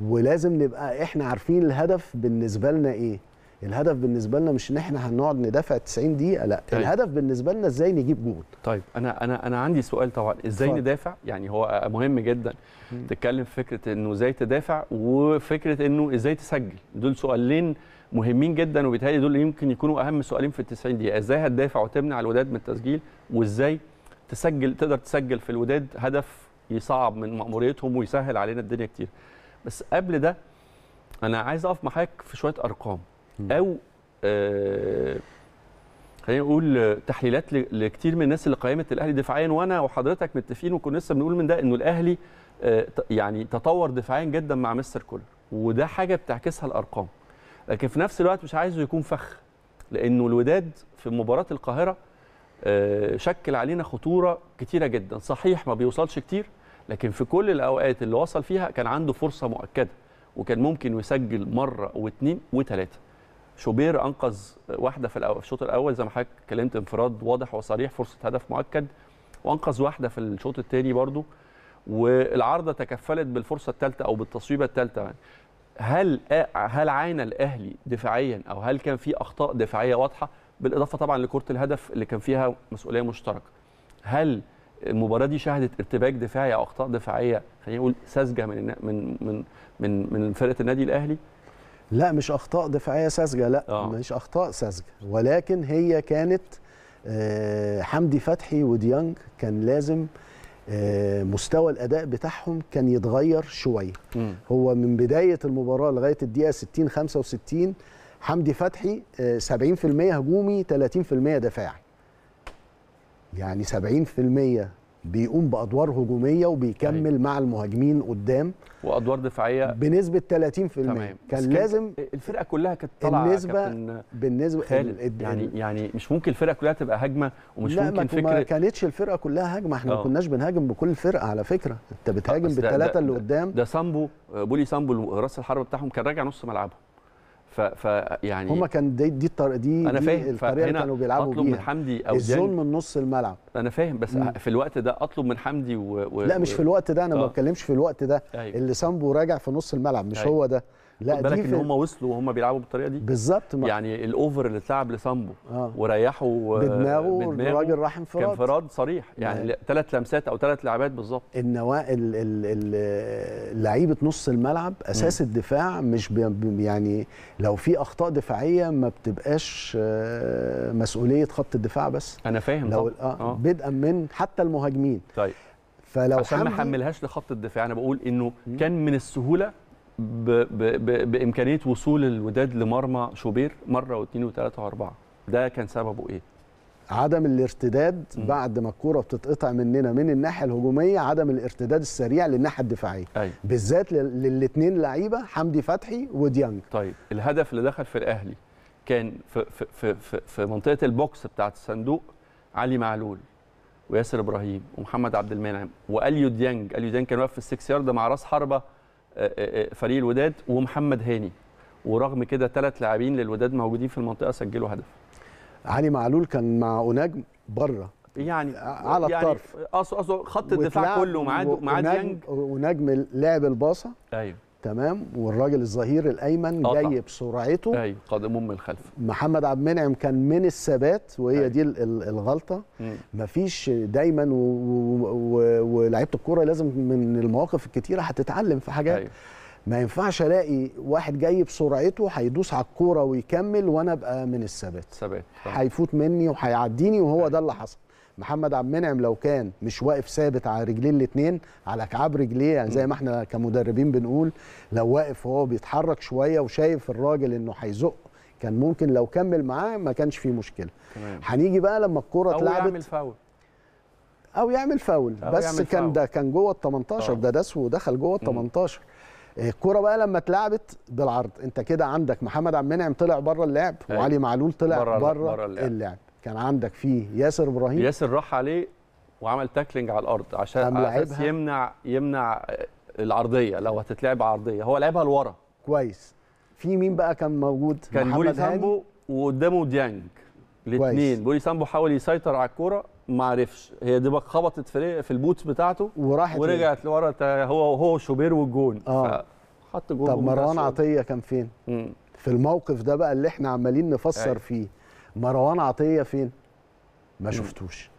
ولازم نبقى احنا عارفين الهدف بالنسبه لنا ايه الهدف بالنسبه لنا مش ان احنا هنقعد ندافع 90 دقيقه لا طيب. الهدف بالنسبه لنا ازاي نجيب جول
طيب انا انا انا عندي سؤال طبعا ازاي فعلا. ندافع يعني هو مهم جدا مم. تتكلم في فكره انه ازاي تدافع وفكره انه ازاي تسجل دول سؤالين مهمين جدا وبالتالي دول يمكن يكونوا اهم سؤالين في ال 90 دقيقه ازاي هتدافع وتمنع الوداد من التسجيل وازاي تسجل تقدر تسجل في الوداد هدف يصعب من مأموريتهم ويسهل علينا الدنيا كتير بس قبل ده انا عايز اقف معاك في شويه ارقام او آه، خلينا نقول تحليلات لكتير من الناس اللي قيمت الاهلي دفاعيا وانا وحضرتك متفقين وكنا لسه بنقول من ده انه الاهلي آه، يعني تطور دفاعيا جدا مع مستر كولر وده حاجه بتعكسها الارقام لكن في نفس الوقت مش عايزه يكون فخ لانه الوداد في مباراه القاهره آه، شكل علينا خطوره كتيره جدا صحيح ما بيوصلش كتير لكن في كل الاوقات اللي وصل فيها كان عنده فرصه مؤكده وكان ممكن يسجل مره واثنين وثلاثه شوبير انقذ واحده في الشوط الاول زي ما حضرتك اتكلمت انفراد واضح وصريح فرصه هدف مؤكد وانقذ واحده في الشوط الثاني برضو والعارضه تكفلت بالفرصه الثالثه او بالتصويبه الثالثه يعني. هل هل عانى الاهلي دفاعيا او هل كان في اخطاء دفاعيه واضحه بالاضافه طبعا لكره الهدف اللي كان فيها مسؤوليه مشتركه هل المباراه دي شهدت ارتباك دفاعي او اخطاء دفاعيه خلينا نقول ساذجه من من من من, من
فرقه النادي الاهلي لا مش اخطاء دفاعيه ساذجه لا أوه. مش اخطاء ساذجه ولكن هي كانت آه، حمدي فتحي وديانج كان لازم آه، مستوى الاداء بتاعهم كان يتغير شويه هو من بدايه المباراه لغايه الدقيقه 60 65 حمدي فتحي 70% آه، هجومي 30% دفاعي يعني 70% بيقوم بادوار هجوميه وبيكمل أيه. مع المهاجمين قدام
وادوار دفاعيه
بنسبه 30% تمام. كان لازم الفرقه كلها كانت طالعه بالنسبه بالنسبه خالد
يعني, يعني يعني مش ممكن الفرقه كلها تبقى هجمه ومش لا ممكن فكره ما
كانتش الفرقه كلها هجمه احنا ما اه. كناش بنهاجم بكل الفرقه على فكره انت بتهاجم آه، بالثلاثه اللي قدام
ده سامبو آه، بولي سامبو راس الحرب بتاعهم كان راجع نص ملعبهم ف... ف يعني هما
كان دي دي, الطر... دي, أنا فاهم. دي الطريقه اللي كانوا بيلعبوا أطلب بيها من
حمدي او الزون
من نص الملعب
انا فاهم بس مم. في الوقت ده اطلب من حمدي و... و... لا مش في الوقت ده انا آه. ما
بتكلمش في الوقت ده أيوه. اللي سامبو راجع في نص الملعب مش أيوه. هو ده لا بالك ان هم
وصلوا وهم بيلعبوا بالطريقه دي بالظبط يعني الاوفر اللي اتلعب لسامبو آه. وريحوا آه، بدماغه الراجل راح انفراد كان انفراد صريح يعني ثلاث لمسات او ثلاث لعبات بالظبط
النوا لعيبه نص الملعب اساس م. الدفاع مش يعني لو في اخطاء دفاعيه ما بتبقاش آه، مسؤوليه خط الدفاع بس انا فاهم لو آه. آه. بدءا من حتى المهاجمين طيب فلو عشان ما
حملهاش لخط الدفاع انا بقول انه كان من السهوله ب ب بامكانيه وصول الوداد لمرمى شوبير مره واثنين وثلاثه واربعه ده كان سببه ايه؟
عدم الارتداد م. بعد ما الكوره بتتقطع مننا من الناحيه الهجوميه عدم الارتداد السريع للناحيه الدفاعيه أيوة. بالذات للاثنين لعيبه حمدي فتحي وديانج
طيب الهدف اللي دخل في الاهلي كان في في في, في منطقه البوكس بتاعه الصندوق علي معلول وياسر ابراهيم ومحمد عبد المنعم واليو ديانج اليو ديانج كان واقف في 6 يارد مع راس حربه آه، آه، آه، فريق الوداد ومحمد هاني ورغم كده ثلاث لاعبين للوداد موجودين في المنطقه سجلوا هدف
علي معلول كان مع اوناجم بره
يعني على يعني الطرف اصله خط الدفاع كله مع مع ديانج يانج
ونجم لعب الباصه ايوه تمام والراجل الظهير الايمن قطع. آه، جاي بسرعته
اي قادم من الخلف
محمد عبد المنعم كان من الثبات وهي أي. دي الغلطه م. مفيش دايما ولعيبه الكوره لازم من المواقف الكتيره هتتعلم في حاجات أي. ما ينفعش الاقي واحد جاي بسرعته هيدوس على الكوره ويكمل وانا ابقى من الثبات ثبات هيفوت مني وهيعديني وهو ده اللي حصل محمد عبد المنعم لو كان مش واقف ثابت على رجليه الاثنين على كعاب رجليه يعني زي ما احنا كمدربين بنقول لو واقف وهو بيتحرك شويه وشايف الراجل انه هيزق كان ممكن لو كمل معاه ما كانش فيه مشكله تمام. هنيجي بقى لما الكره اتلعبت او يعمل فاول او يعمل فاول بس يعمل كان فاول. ده كان جوه ال 18 ده داس ودخل جوه ال 18 الكرة بقى لما اتلعبت بالعرض انت كده عندك محمد عبد المنعم طلع بره اللعب أيوه. وعلي معلول طلع بره اللعب, اللعب. كان عندك فيه ياسر ابراهيم ياسر
راح عليه وعمل تاكلينج على الارض عشان على يمنع يمنع العرضيه لو هتتلعب عرضيه هو لعبها لورا
كويس في مين بقى كان موجود كان بولي سامبو
وقدامه ديانج الاثنين بولي سامبو حاول يسيطر على الكوره ما عرفش هي دي بقى خبطت في في البوتس بتاعته وراحت ورجعت لورا هو هو شوبير والجون اه حط جون طب مروان عطيه
كان فين؟ مم. في الموقف ده بقى اللي احنا عمالين نفسر أي. أيوة. فيه مروان عطيه فين ما شفتوش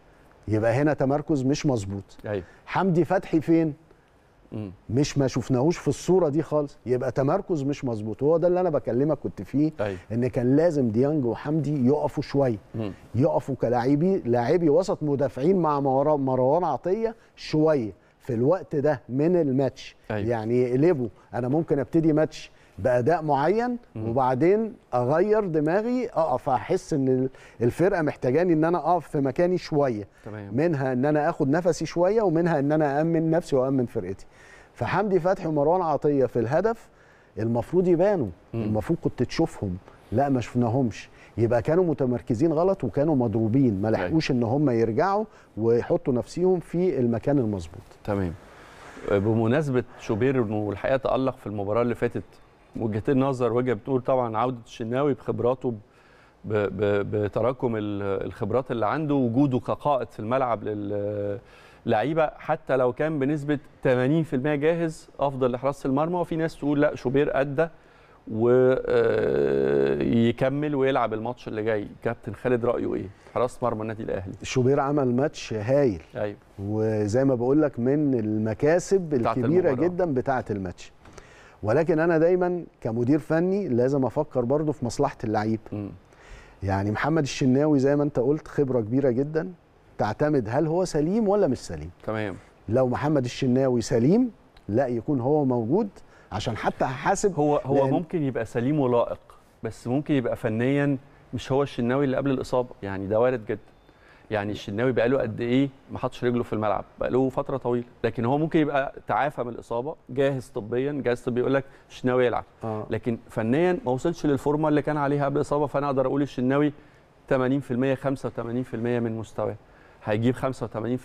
يبقى هنا تمركز مش مظبوط أيوة. حمدي فتحي فين مش ما شفناهوش في الصوره دي خالص يبقى تمركز مش مظبوط هو ده اللي انا بكلمك كنت فيه أي. أيوة. ان كان لازم ديانج وحمدي يقفوا شويه يقفوا كلاعبي لاعبي وسط مدافعين مع مروان عطيه شويه في الوقت ده من الماتش أي. أيوة. يعني يقلبوا انا ممكن ابتدي ماتش باداء معين وبعدين اغير دماغي اقف احس ان الفرقه محتاجاني ان انا اقف في مكاني شويه تمام. منها ان انا اخد نفسي شويه ومنها ان انا امن نفسي وامن فرقتي فحمدي فتحي ومروان عطيه في الهدف المفروض يبانوا المفروض كنت تشوفهم لا ما شفناهمش يبقى كانوا متمركزين غلط وكانوا مضروبين ما طيب. لحقوش ان هم يرجعوا ويحطوا نفسهم في المكان المظبوط
تمام بمناسبه شوبير والحقيقه تالق في المباراه اللي فاتت وجهتين نظر وجهه بتقول طبعا عوده الشناوي بخبراته بتراكم الخبرات اللي عنده وجوده كقائد في الملعب لعيبة حتى لو كان بنسبه 80% جاهز افضل لحراسه المرمى وفي ناس تقول لا شوبير ادى ويكمل آه، ويلعب الماتش اللي جاي كابتن خالد رايه ايه حراسه مرمى النادي الاهلي
شوبير عمل ماتش هايل ايوه وزي ما بقول لك من المكاسب الكبيره جدا بتاعه الماتش ولكن انا دايما كمدير فني لازم افكر برضه في مصلحه اللعيب يعني محمد الشناوي زي ما انت قلت خبره كبيره جدا تعتمد هل هو سليم ولا مش سليم تمام لو محمد الشناوي سليم لا يكون هو موجود عشان حتى احاسب هو هو ممكن
يبقى سليم ولائق بس ممكن يبقى فنيا مش هو الشناوي اللي قبل الاصابه يعني ده وارد جدا يعني الشناوي بقى له قد ايه ما حطش رجله في الملعب بقى له فتره طويله لكن هو ممكن يبقى تعافى من الاصابه جاهز طبيا جاهز طبيا يقول لك الشناوي يلعب آه. لكن فنيا ما وصلش للفورمه اللي كان عليها قبل الاصابه فانا اقدر اقول الشناوي 80% 85% من مستواه هيجيب 85%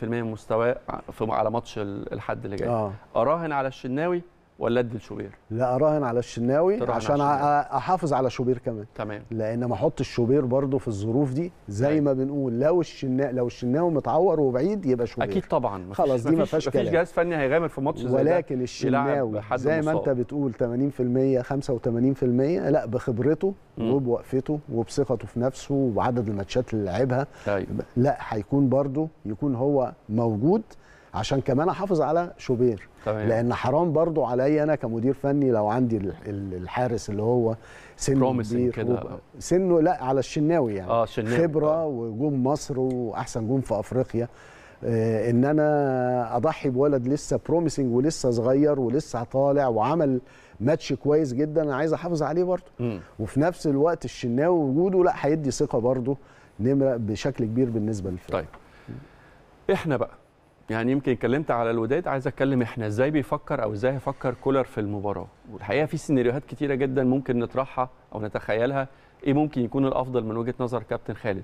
من مستواه على ماتش الحد اللي جاي آه. اراهن على الشناوي ولا ادي لشوبير؟
لا اراهن على الشناوي عشان على الشناوي. احافظ على شوبير كمان تمام لان ما احطش الشوبير برضه في الظروف دي زي تمام. ما بنقول لو الشنا لو الشناوي متعور وبعيد يبقى شوبير اكيد طبعا خلاص دي ما فيهاش كلام مفيش جهاز
فني هيغامر في ماتش زي ولكن الشناوي زي ما انت
بتقول 80% 85% لا بخبرته م. وبوقفته وبثقته في نفسه وبعدد الماتشات اللي لعبها أيوه. لا هيكون برضه يكون هو موجود عشان كمان احافظ على شوبير طبعا. لان حرام برضو عليا انا كمدير فني لو عندي الحارس اللي هو سنه كبير كده سنه لا على الشناوي يعني آه الشناوي. خبره آه. وجوم مصر واحسن جوم في افريقيا آه ان انا اضحي بولد لسه بروميسنج ولسه صغير ولسه طالع وعمل ماتش كويس جدا انا عايز احافظ عليه برضه وفي نفس الوقت الشناوي وجوده لا هيدي ثقه برضه نمره بشكل كبير بالنسبه للفريق طيب
احنا بقى يعني يمكن اتكلمت على الوداد عايز اتكلم احنا ازاي بيفكر او ازاي هيفكر كولر في المباراه والحقيقه في سيناريوهات كتيره جدا ممكن نطرحها او نتخيلها ايه ممكن يكون الافضل من وجهه نظر كابتن خالد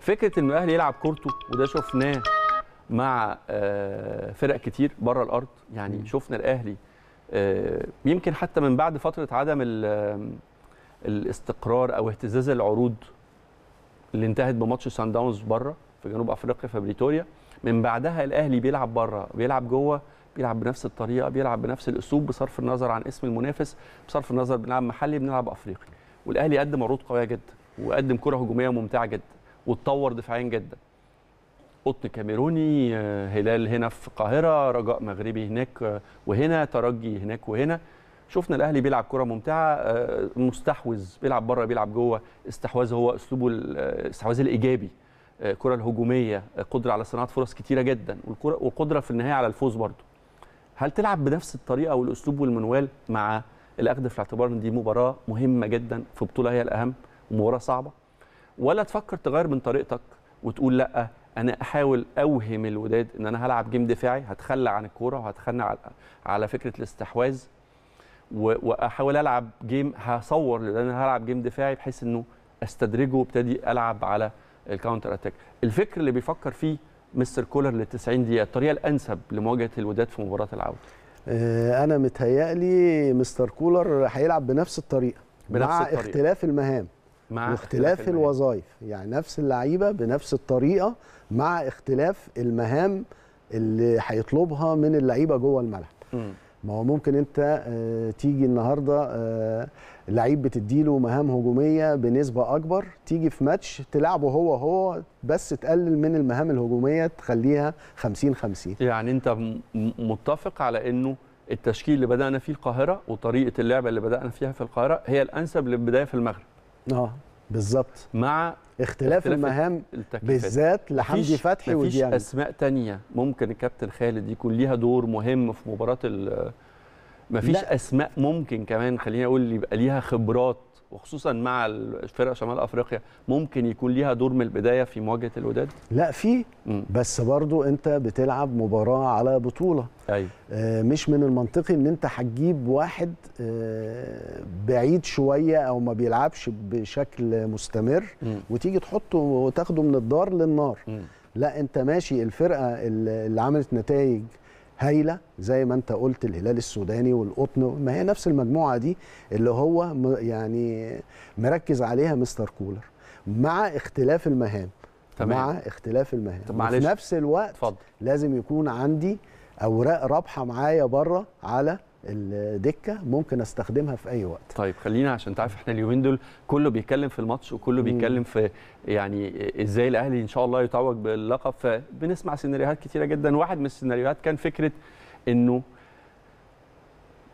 فكره انه الاهلي يلعب كورته وده شفناه مع آه، فرق كتير بره الارض يعني شفنا الاهلي آه، يمكن حتى من بعد فتره عدم الاستقرار او اهتزاز العروض اللي انتهت بماتش سان داونز بره في جنوب افريقيا في بريتوريا من بعدها الاهلي بيلعب بره بيلعب جوه بيلعب بنفس الطريقه بيلعب بنفس الاسلوب بصرف النظر عن اسم المنافس بصرف النظر بنلعب محلي بنلعب افريقي والاهلي قدم عروض قويه جدا وقدم كره هجوميه ممتعه جدا واتطور دفاعيا جدا قطن كاميروني آه، هلال هنا في القاهره رجاء مغربي هناك آه، وهنا ترجي هناك وهنا شفنا الاهلي بيلعب كره ممتعه آه، مستحوذ بيلعب بره بيلعب جوه استحواذ هو اسلوبه الاستحواذ الايجابي الكره آه، الهجوميه آه، قدره على صناعه فرص كتيره جدا وقدرة في النهايه على الفوز برضه هل تلعب بنفس الطريقه والاسلوب والمنوال مع الاخذ في الاعتبار ان دي مباراه مهمه جدا في بطوله هي الاهم ومباراه صعبه ولا تفكر تغير من طريقتك وتقول لا انا احاول اوهم الوداد ان انا هلعب جيم دفاعي هتخلى عن الكوره وهتخلى على فكره الاستحواذ واحاول العب جيم هصور لان انا هلعب جيم دفاعي بحيث انه استدرجه وابتدي العب على الكاونتر اتاك الفكر اللي بيفكر فيه مستر كولر لل 90 دقيقه الطريقه الانسب لمواجهه الوداد في مباراه العوده
آه، انا متهيألي مستر كولر هيلعب بنفس الطريقه بنفس مع الطريقة. اختلاف المهام مع واختلاف الوظائف يعني نفس اللعيبه بنفس الطريقه مع اختلاف المهام اللي هيطلبها من اللعيبه جوه الملعب ما هو ممكن انت آه، تيجي النهارده آه، لعيب بتديله مهام هجوميه بنسبه اكبر تيجي في ماتش تلعبه هو هو بس تقلل من المهام الهجوميه تخليها 50 50
يعني انت متفق على انه التشكيل اللي بدانا فيه القاهره وطريقه اللعبه اللي بدانا فيها في القاهره هي الانسب للبدايه في المغرب
اه بالظبط مع اختلاف, اختلاف المهام بالذات لحمدي فتحي وديان مفيش
اسماء تانية ممكن الكابتن خالد يكون ليها دور مهم في مباراه مفيش فيش اسماء ممكن كمان خليني اقول يبقى ليها خبرات وخصوصا مع فرق شمال افريقيا ممكن يكون ليها دور من البدايه في مواجهه الوداد
لا في بس برضو انت بتلعب مباراه على بطوله أيوة. مش من المنطقي ان انت هتجيب واحد آه، بعيد شويه او ما بيلعبش بشكل مستمر م. وتيجي تحطه وتاخده من الدار للنار م. لا انت ماشي الفرقه اللي عملت نتائج هايله زي ما انت قلت الهلال السوداني والقطن ما هي نفس المجموعه دي اللي هو يعني مركز عليها مستر كولر مع اختلاف المهام تمام. مع اختلاف المهام طب معلش. وفي نفس الوقت اتفضل. لازم يكون عندي اوراق رابحه معايا بره على الدكه ممكن استخدمها في اي وقت
طيب خلينا عشان تعرف احنا اليومين دول كله بيتكلم في الماتش وكله بيتكلم في يعني ازاي الاهلي ان شاء الله يتوج باللقب فبنسمع سيناريوهات كتيره جدا واحد من السيناريوهات كان فكره انه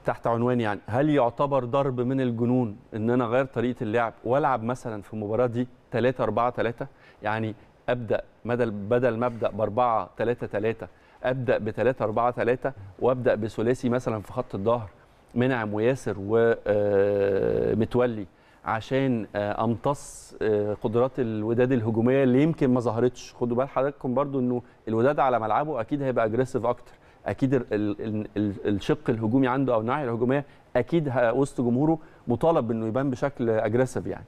تحت عنوان يعني هل يعتبر ضرب من الجنون ان انا اغير طريقه اللعب والعب مثلا في المباراه دي 3 4 3 يعني ابدا بدل بدل ما ابدا ب 4 3 3 ابدا ب 3 4 3 وابدا بثلاثي مثلا في خط الظهر منعم وياسر ومتولي آه، عشان آه، امتص آه، قدرات الوداد الهجوميه اللي يمكن ما ظهرتش خدوا بال حضراتكم برضو انه الوداد على ملعبه اكيد هيبقى اجريسيف اكتر اكيد الشق الهجومي عنده او الناحيه الهجوميه اكيد وسط جمهوره مطالب بانه يبان بشكل اجريسيف يعني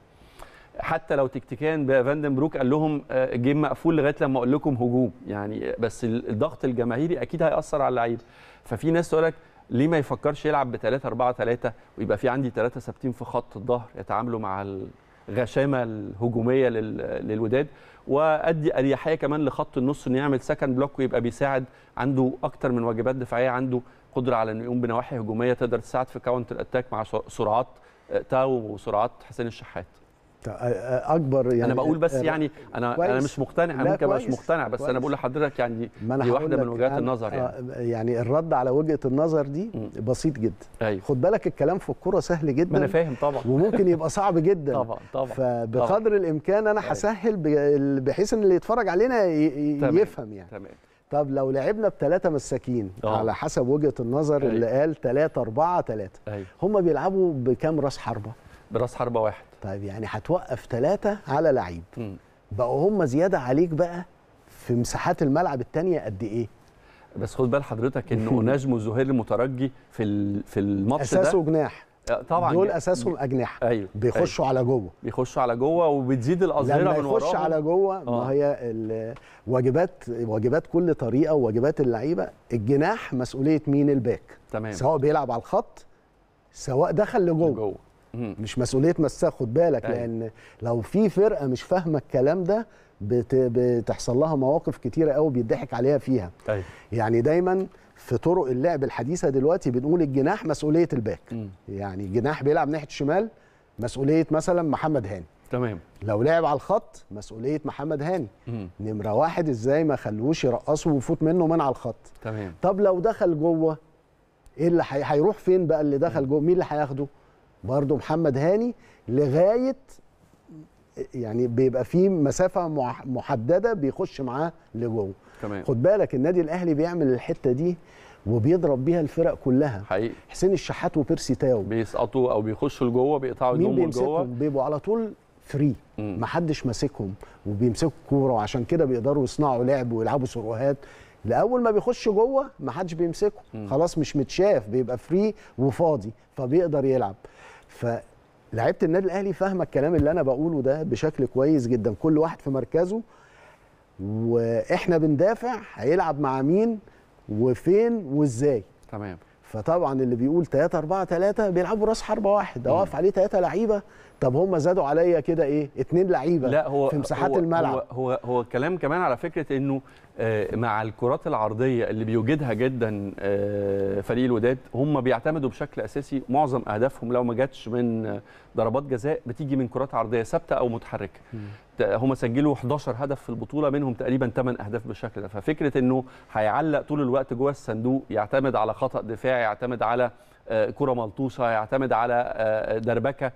حتى لو تكتيكان بروك قال لهم آه، جيم مقفول لغايه لما اقول لكم هجوم يعني بس الضغط الجماهيري اكيد هياثر على اللعيبه ففي ناس تقول لك ليه ما يفكرش يلعب ب 3 4 3 ويبقى في عندي ثلاثه ثابتين في خط الظهر يتعاملوا مع الغشامه الهجوميه للوداد وادي اريحيه كمان لخط النص انه يعمل سكند بلوك ويبقى بيساعد عنده اكتر من واجبات دفاعيه عنده قدره على انه يقوم بنواحي هجوميه تقدر تساعد في كاونتر اتاك مع سرعات آه، تاو وسرعات حسين الشحات
اكبر يعني انا بقول بس يعني انا انا مش مقتنع انا ممكن مش مقتنع بس كويس. انا بقول
لحضرتك يعني دي واحده من وجهات النظر يعني
آه، يعني الرد على وجهه النظر دي بسيط جدا أيوه. خد بالك الكلام في الكوره سهل جدا انا فاهم طبعا وممكن يبقى صعب جدا طبعا طبعا فبقدر طبعًا. الامكان انا أيوه. هسهل بحيث ان اللي يتفرج علينا يفهم يعني تمام طب لو لعبنا بثلاثة مساكين أوه. على حسب وجهة النظر أيوه. اللي قال ثلاثة أربعة ثلاثة أيوه. هم بيلعبوا بكام راس حربة؟ براس حربة واحد طيب يعني هتوقف ثلاثه على لعيب بقوا هم زياده عليك بقى في مساحات الملعب الثانيه قد ايه بس خد بال
حضرتك ان اوناجمو وزهير المترجي في في الماتش ده اساسه جناح آه، طبعا دول اساسهم
اجنحه أيوه. أيوه. بيخشوا أيوه. على جوه بيخشوا على جوه وبتزيد الاظهره من وراهم لما يخش على جوه آه. ما هي واجبات واجبات كل طريقه وواجبات اللعيبه الجناح مسؤوليه مين الباك تمام سواء بيلعب على الخط سواء دخل لجوه, لجوه. مش مسؤوليه مساك خد بالك أيه. لان لو في فرقه مش فاهمه الكلام ده بت... بتحصل لها مواقف كتيره قوي بيضحك عليها فيها أيوة. يعني دايما في طرق اللعب الحديثه دلوقتي بنقول الجناح مسؤوليه الباك م. يعني جناح بيلعب ناحيه الشمال مسؤوليه مثلا محمد هاني تمام لو لعب على الخط مسؤوليه محمد هاني نمره واحد ازاي ما خلوش يرقصه ويفوت منه من على الخط تمام طب لو دخل جوه ايه اللي هيروح فين بقى اللي دخل جوه مين اللي هياخده برضه محمد هاني لغايه يعني بيبقى في مسافه محدده بيخش معاه لجوه تمام خد بالك النادي الاهلي بيعمل الحته دي وبيضرب بيها الفرق كلها حقيقي حسين الشحات وبيرسي تاو
بيسقطوا او بيخشوا لجوه بيقطعوا مين لجوه
بيبقوا على طول فري محدش ماسكهم وبيمسكوا كوره وعشان كده بيقدروا يصنعوا لعب ويلعبوا سروهات لاول ما بيخش جوه محدش بيمسكه خلاص مش متشاف بيبقى فري وفاضي فبيقدر يلعب فلعيبه النادي الاهلي فاهمه الكلام اللي انا بقوله ده بشكل كويس جدا كل واحد في مركزه واحنا بندافع هيلعب مع مين وفين وازاي تمام فطبعا اللي بيقول 3 4 3 بيلعبوا راس حربه واحد ده واقف عليه 3 لعيبه طب هم زادوا عليا كده ايه اتنين لعيبه لا هو في مساحات هو الملعب هو
هو, هو الكلام كمان على فكره انه آه، مع الكرات العرضيه اللي بيوجدها جدا آه، فريق الوداد هم بيعتمدوا بشكل اساسي معظم اهدافهم لو ما جاتش من آه، ضربات جزاء بتيجي من كرات عرضيه ثابته او متحركه هم سجلوا 11 هدف في البطوله منهم تقريبا 8 اهداف بالشكل ده ففكره انه هيعلق طول الوقت جوه الصندوق يعتمد على خطا دفاعي يعتمد على كره ملطوشه يعتمد على دربكه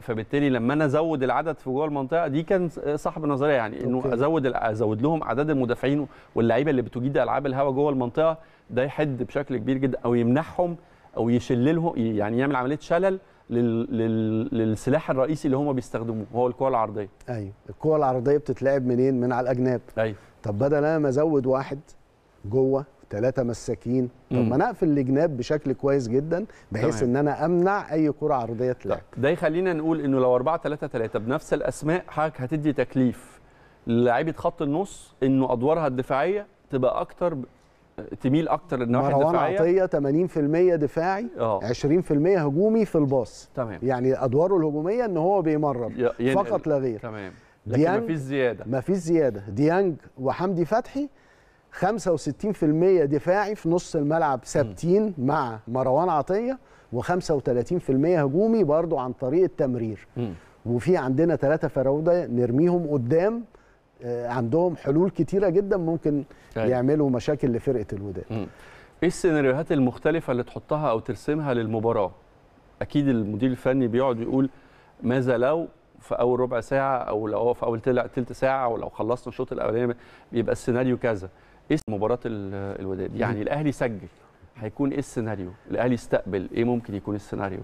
فبالتالي لما انا ازود العدد في جوه المنطقه دي كان صاحب النظريه يعني انه أوكي. ازود ازود لهم عدد المدافعين واللعيبه اللي بتجيد العاب الهواء جوه المنطقه ده يحد بشكل كبير جدا او يمنحهم او يشللهم يعني يعمل عمليه شلل للسلاح الرئيسي اللي هم بيستخدموه هو الكره العرضيه
ايوه الكره العرضيه بتتلعب منين من على الاجناب ايوه طب بدل انا ما ازود واحد جوه ثلاثه مساكين طب ما انا اقفل الجناب بشكل كويس جدا بحيث طبعا. ان انا امنع اي كره عرضيه تلعب
ده يخلينا نقول انه لو 4 3 3 بنفس الاسماء حضرتك هتدي تكليف لعيبه خط النص انه ادوارها الدفاعيه تبقى اكتر تميل اكتر للنواحي الدفاعيه
مروان عطيه 80% دفاعي أوه. 20% هجومي في الباص تمام يعني ادواره الهجوميه ان هو بيمرر يعني فقط لا غير تمام لكن مفيش زياده مفيش زياده ديانج وحمدي فتحي 65% دفاعي في نص الملعب ثابتين مع مروان عطيه و35% هجومي برضو عن طريق التمرير م. وفي عندنا ثلاثه فراوده نرميهم قدام آه، عندهم حلول كتيره جدا ممكن أي. أيوة. يعملوا مشاكل لفرقه الوداد
ايه السيناريوهات المختلفه اللي تحطها او ترسمها للمباراه اكيد المدير الفني بيقعد يقول ماذا لو في اول ربع ساعه او لو في اول تلت ساعه او لو خلصنا الشوط الاولاني بيبقى السيناريو كذا اسم مباراه الوداد يعني الاهلي سجل هيكون ايه السيناريو الاهلي استقبل ايه ممكن يكون السيناريو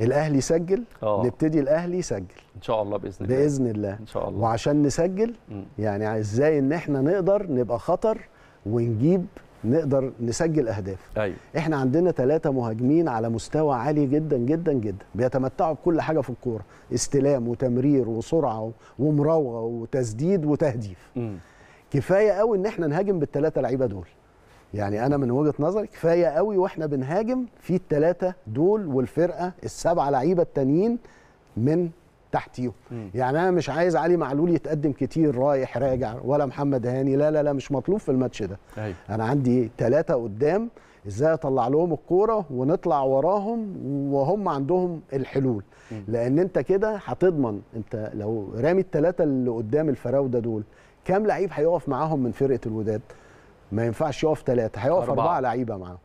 الاهلي سجل أوه. نبتدي الاهلي سجل ان شاء الله باذن الله باذن الله ان شاء الله وعشان نسجل م. يعني ازاي ان احنا نقدر نبقى خطر ونجيب نقدر نسجل اهداف أيوة. احنا عندنا ثلاثة مهاجمين على مستوى عالي جدا جدا جدا بيتمتعوا بكل حاجه في الكوره استلام وتمرير وسرعه ومراوغه وتسديد وتهديف م. كفايه قوي ان احنا نهاجم بالثلاثه لعيبه دول يعني انا من وجهه نظري كفايه قوي واحنا بنهاجم في الثلاثه دول والفرقه السبعه لعيبه التانيين من تحتيهم يعني انا مش عايز علي معلول يتقدم كتير رايح راجع ولا محمد هاني لا لا لا مش مطلوب في الماتش ده أي. أيوه. انا عندي ثلاثه قدام ازاي اطلع لهم الكوره ونطلع وراهم وهم عندهم الحلول مم. لان انت كده هتضمن انت لو رامي الثلاثه اللي قدام الفراوده دول كام لعيب هيقف معاهم من فرقه الوداد ما ينفعش يقف ثلاثه هيقف اربعه, أربعة لعيبه معاهم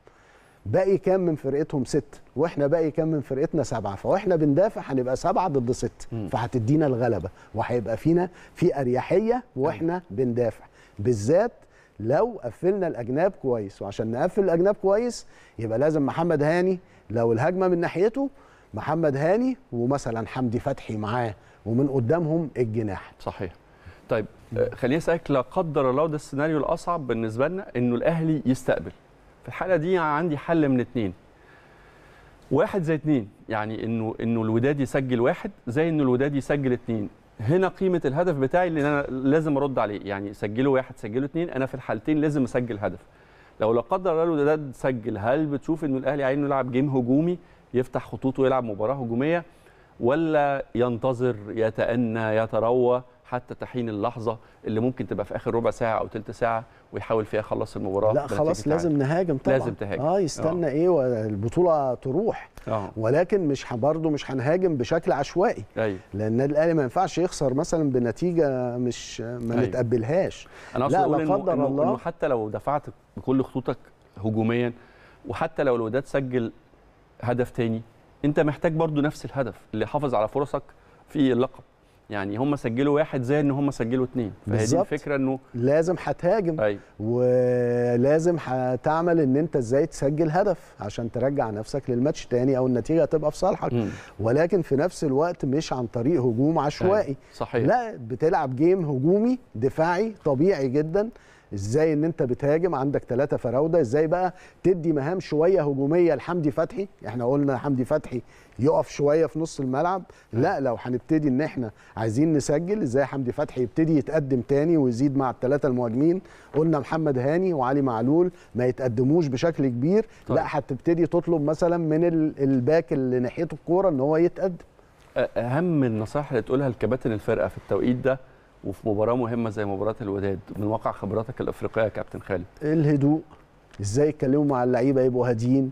باقي كام من فرقتهم ست واحنا باقي كام من فرقتنا سبعه فاحنا بندافع هنبقى سبعه ضد ست فهتدينا الغلبه وهيبقى فينا في اريحيه واحنا أيوة. بندافع بالذات لو قفلنا الاجناب كويس وعشان نقفل الاجناب كويس يبقى لازم محمد هاني لو الهجمه من ناحيته محمد هاني ومثلا حمدي فتحي معاه ومن قدامهم الجناح صحيح
طيب آه، خليني اسالك لا قدر الله ده السيناريو الاصعب بالنسبه لنا انه الاهلي يستقبل في الحاله دي عندي حل من اتنين واحد زي اتنين يعني انه انه الوداد يسجل واحد زي انه الوداد يسجل اتنين هنا قيمه الهدف بتاعي اللي انا لازم ارد عليه يعني سجله واحد سجله اتنين انا في الحالتين لازم اسجل هدف لو لا قدر الله الوداد سجل هل بتشوف انه الاهلي عايز يلعب جيم هجومي يفتح خطوطه ويلعب مباراه هجوميه ولا ينتظر يتأنى يتروى حتى تحين اللحظه اللي ممكن تبقى في اخر ربع ساعه او ثلث ساعه ويحاول فيها يخلص المباراه لا خلاص لازم نهاجم
طبعا لازم تهاجم اه يستنى أوه. ايه البطوله تروح أوه. ولكن مش برضه مش هنهاجم بشكل عشوائي أي. لان الاهلي ما ينفعش يخسر مثلا بنتيجه مش ما أي. نتقبلهاش انا لا لا قدر إنه الله إنه
حتى لو دفعت بكل خطوطك هجوميا وحتى لو الوداد سجل هدف تاني انت محتاج برضو نفس الهدف اللي حافظ على فرصك في اللقب يعني هم سجلوا واحد زي ان هم سجلوا اثنين فهي الفكره انه
لازم هتهاجم أيوة. ولازم هتعمل ان انت ازاي تسجل هدف عشان ترجع نفسك للماتش تاني او النتيجه تبقى في صالحك ولكن في نفس الوقت مش عن طريق هجوم عشوائي أيوة. صحيح لا بتلعب جيم هجومي دفاعي طبيعي جدا ازاي ان انت بتهاجم عندك ثلاثه فراوده ازاي بقى تدي مهام شويه هجوميه لحمدي فتحي احنا قلنا حمدي فتحي يقف شويه في نص الملعب نعم. لا لو هنبتدي ان احنا عايزين نسجل ازاي حمدي فتحي يبتدي يتقدم تاني ويزيد مع الثلاثه المهاجمين قلنا محمد هاني وعلي معلول ما يتقدموش بشكل كبير طيب. لا هتبتدي تطلب مثلا من الباك اللي ناحيته الكوره ان هو يتقدم
اهم النصائح اللي تقولها لكباتن الفرقه في التوقيت ده وفي مباراه مهمه زي مباراه الوداد من واقع خبراتك الافريقيه يا كابتن خالد
إيه الهدوء ازاي يتكلموا مع اللعيبه يبقوا هاديين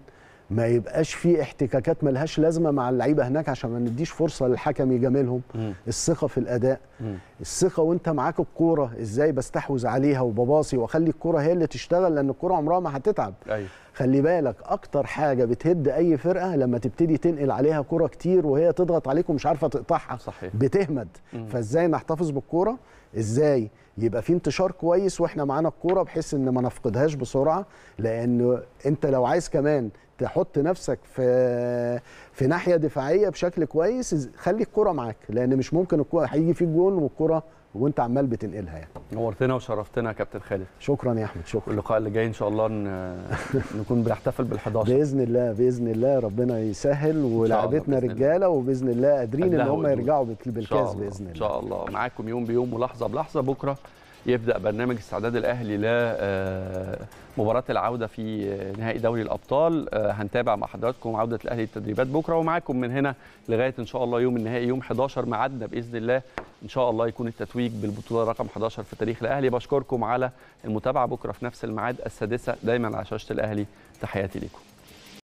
ما يبقاش في احتكاكات ملهاش لازمه مع اللعيبه هناك عشان ما نديش فرصه للحكم يجاملهم الثقه في الاداء الثقه وانت معاك الكوره ازاي بستحوذ عليها وبباصي واخلي الكوره هي اللي تشتغل لان الكوره عمرها ما هتتعب أيوه. خلي بالك اكتر حاجه بتهد اي فرقه لما تبتدي تنقل عليها كوره كتير وهي تضغط عليك ومش عارفه تقطعها صحيح. بتهمد مم. فازاي نحتفظ بالكوره ازاي يبقى في انتشار كويس واحنا معانا الكوره بحيث ان ما نفقدهاش بسرعه لان انت لو عايز كمان تحط نفسك في في ناحيه دفاعيه بشكل كويس خلي الكره معاك لان مش ممكن الكره هيجي فيك جون والكره وانت عمال بتنقلها يعني
نورتنا وشرفتنا يا كابتن خالد
شكرا يا احمد
شكرا اللقاء اللي جاي ان شاء الله
نكون بنحتفل بال11 باذن الله باذن الله ربنا يسهل ولعبتنا رجاله وباذن الله قادرين ان هم يرجعوا بالكاس باذن الله
ان شاء الله معاكم يوم بيوم ولحظه بلحظه بكره يبدا برنامج استعداد الاهلي لمباراه آه، العوده في آه، نهائي دوري الابطال آه، هنتابع مع حضراتكم عوده الاهلي للتدريبات بكره ومعاكم من هنا لغايه ان شاء الله يوم النهائي يوم 11 ميعادنا باذن الله ان شاء الله يكون التتويج بالبطوله رقم 11 في تاريخ الاهلي بشكركم على المتابعه بكره في نفس الميعاد السادسه دايما على شاشه الاهلي تحياتي لكم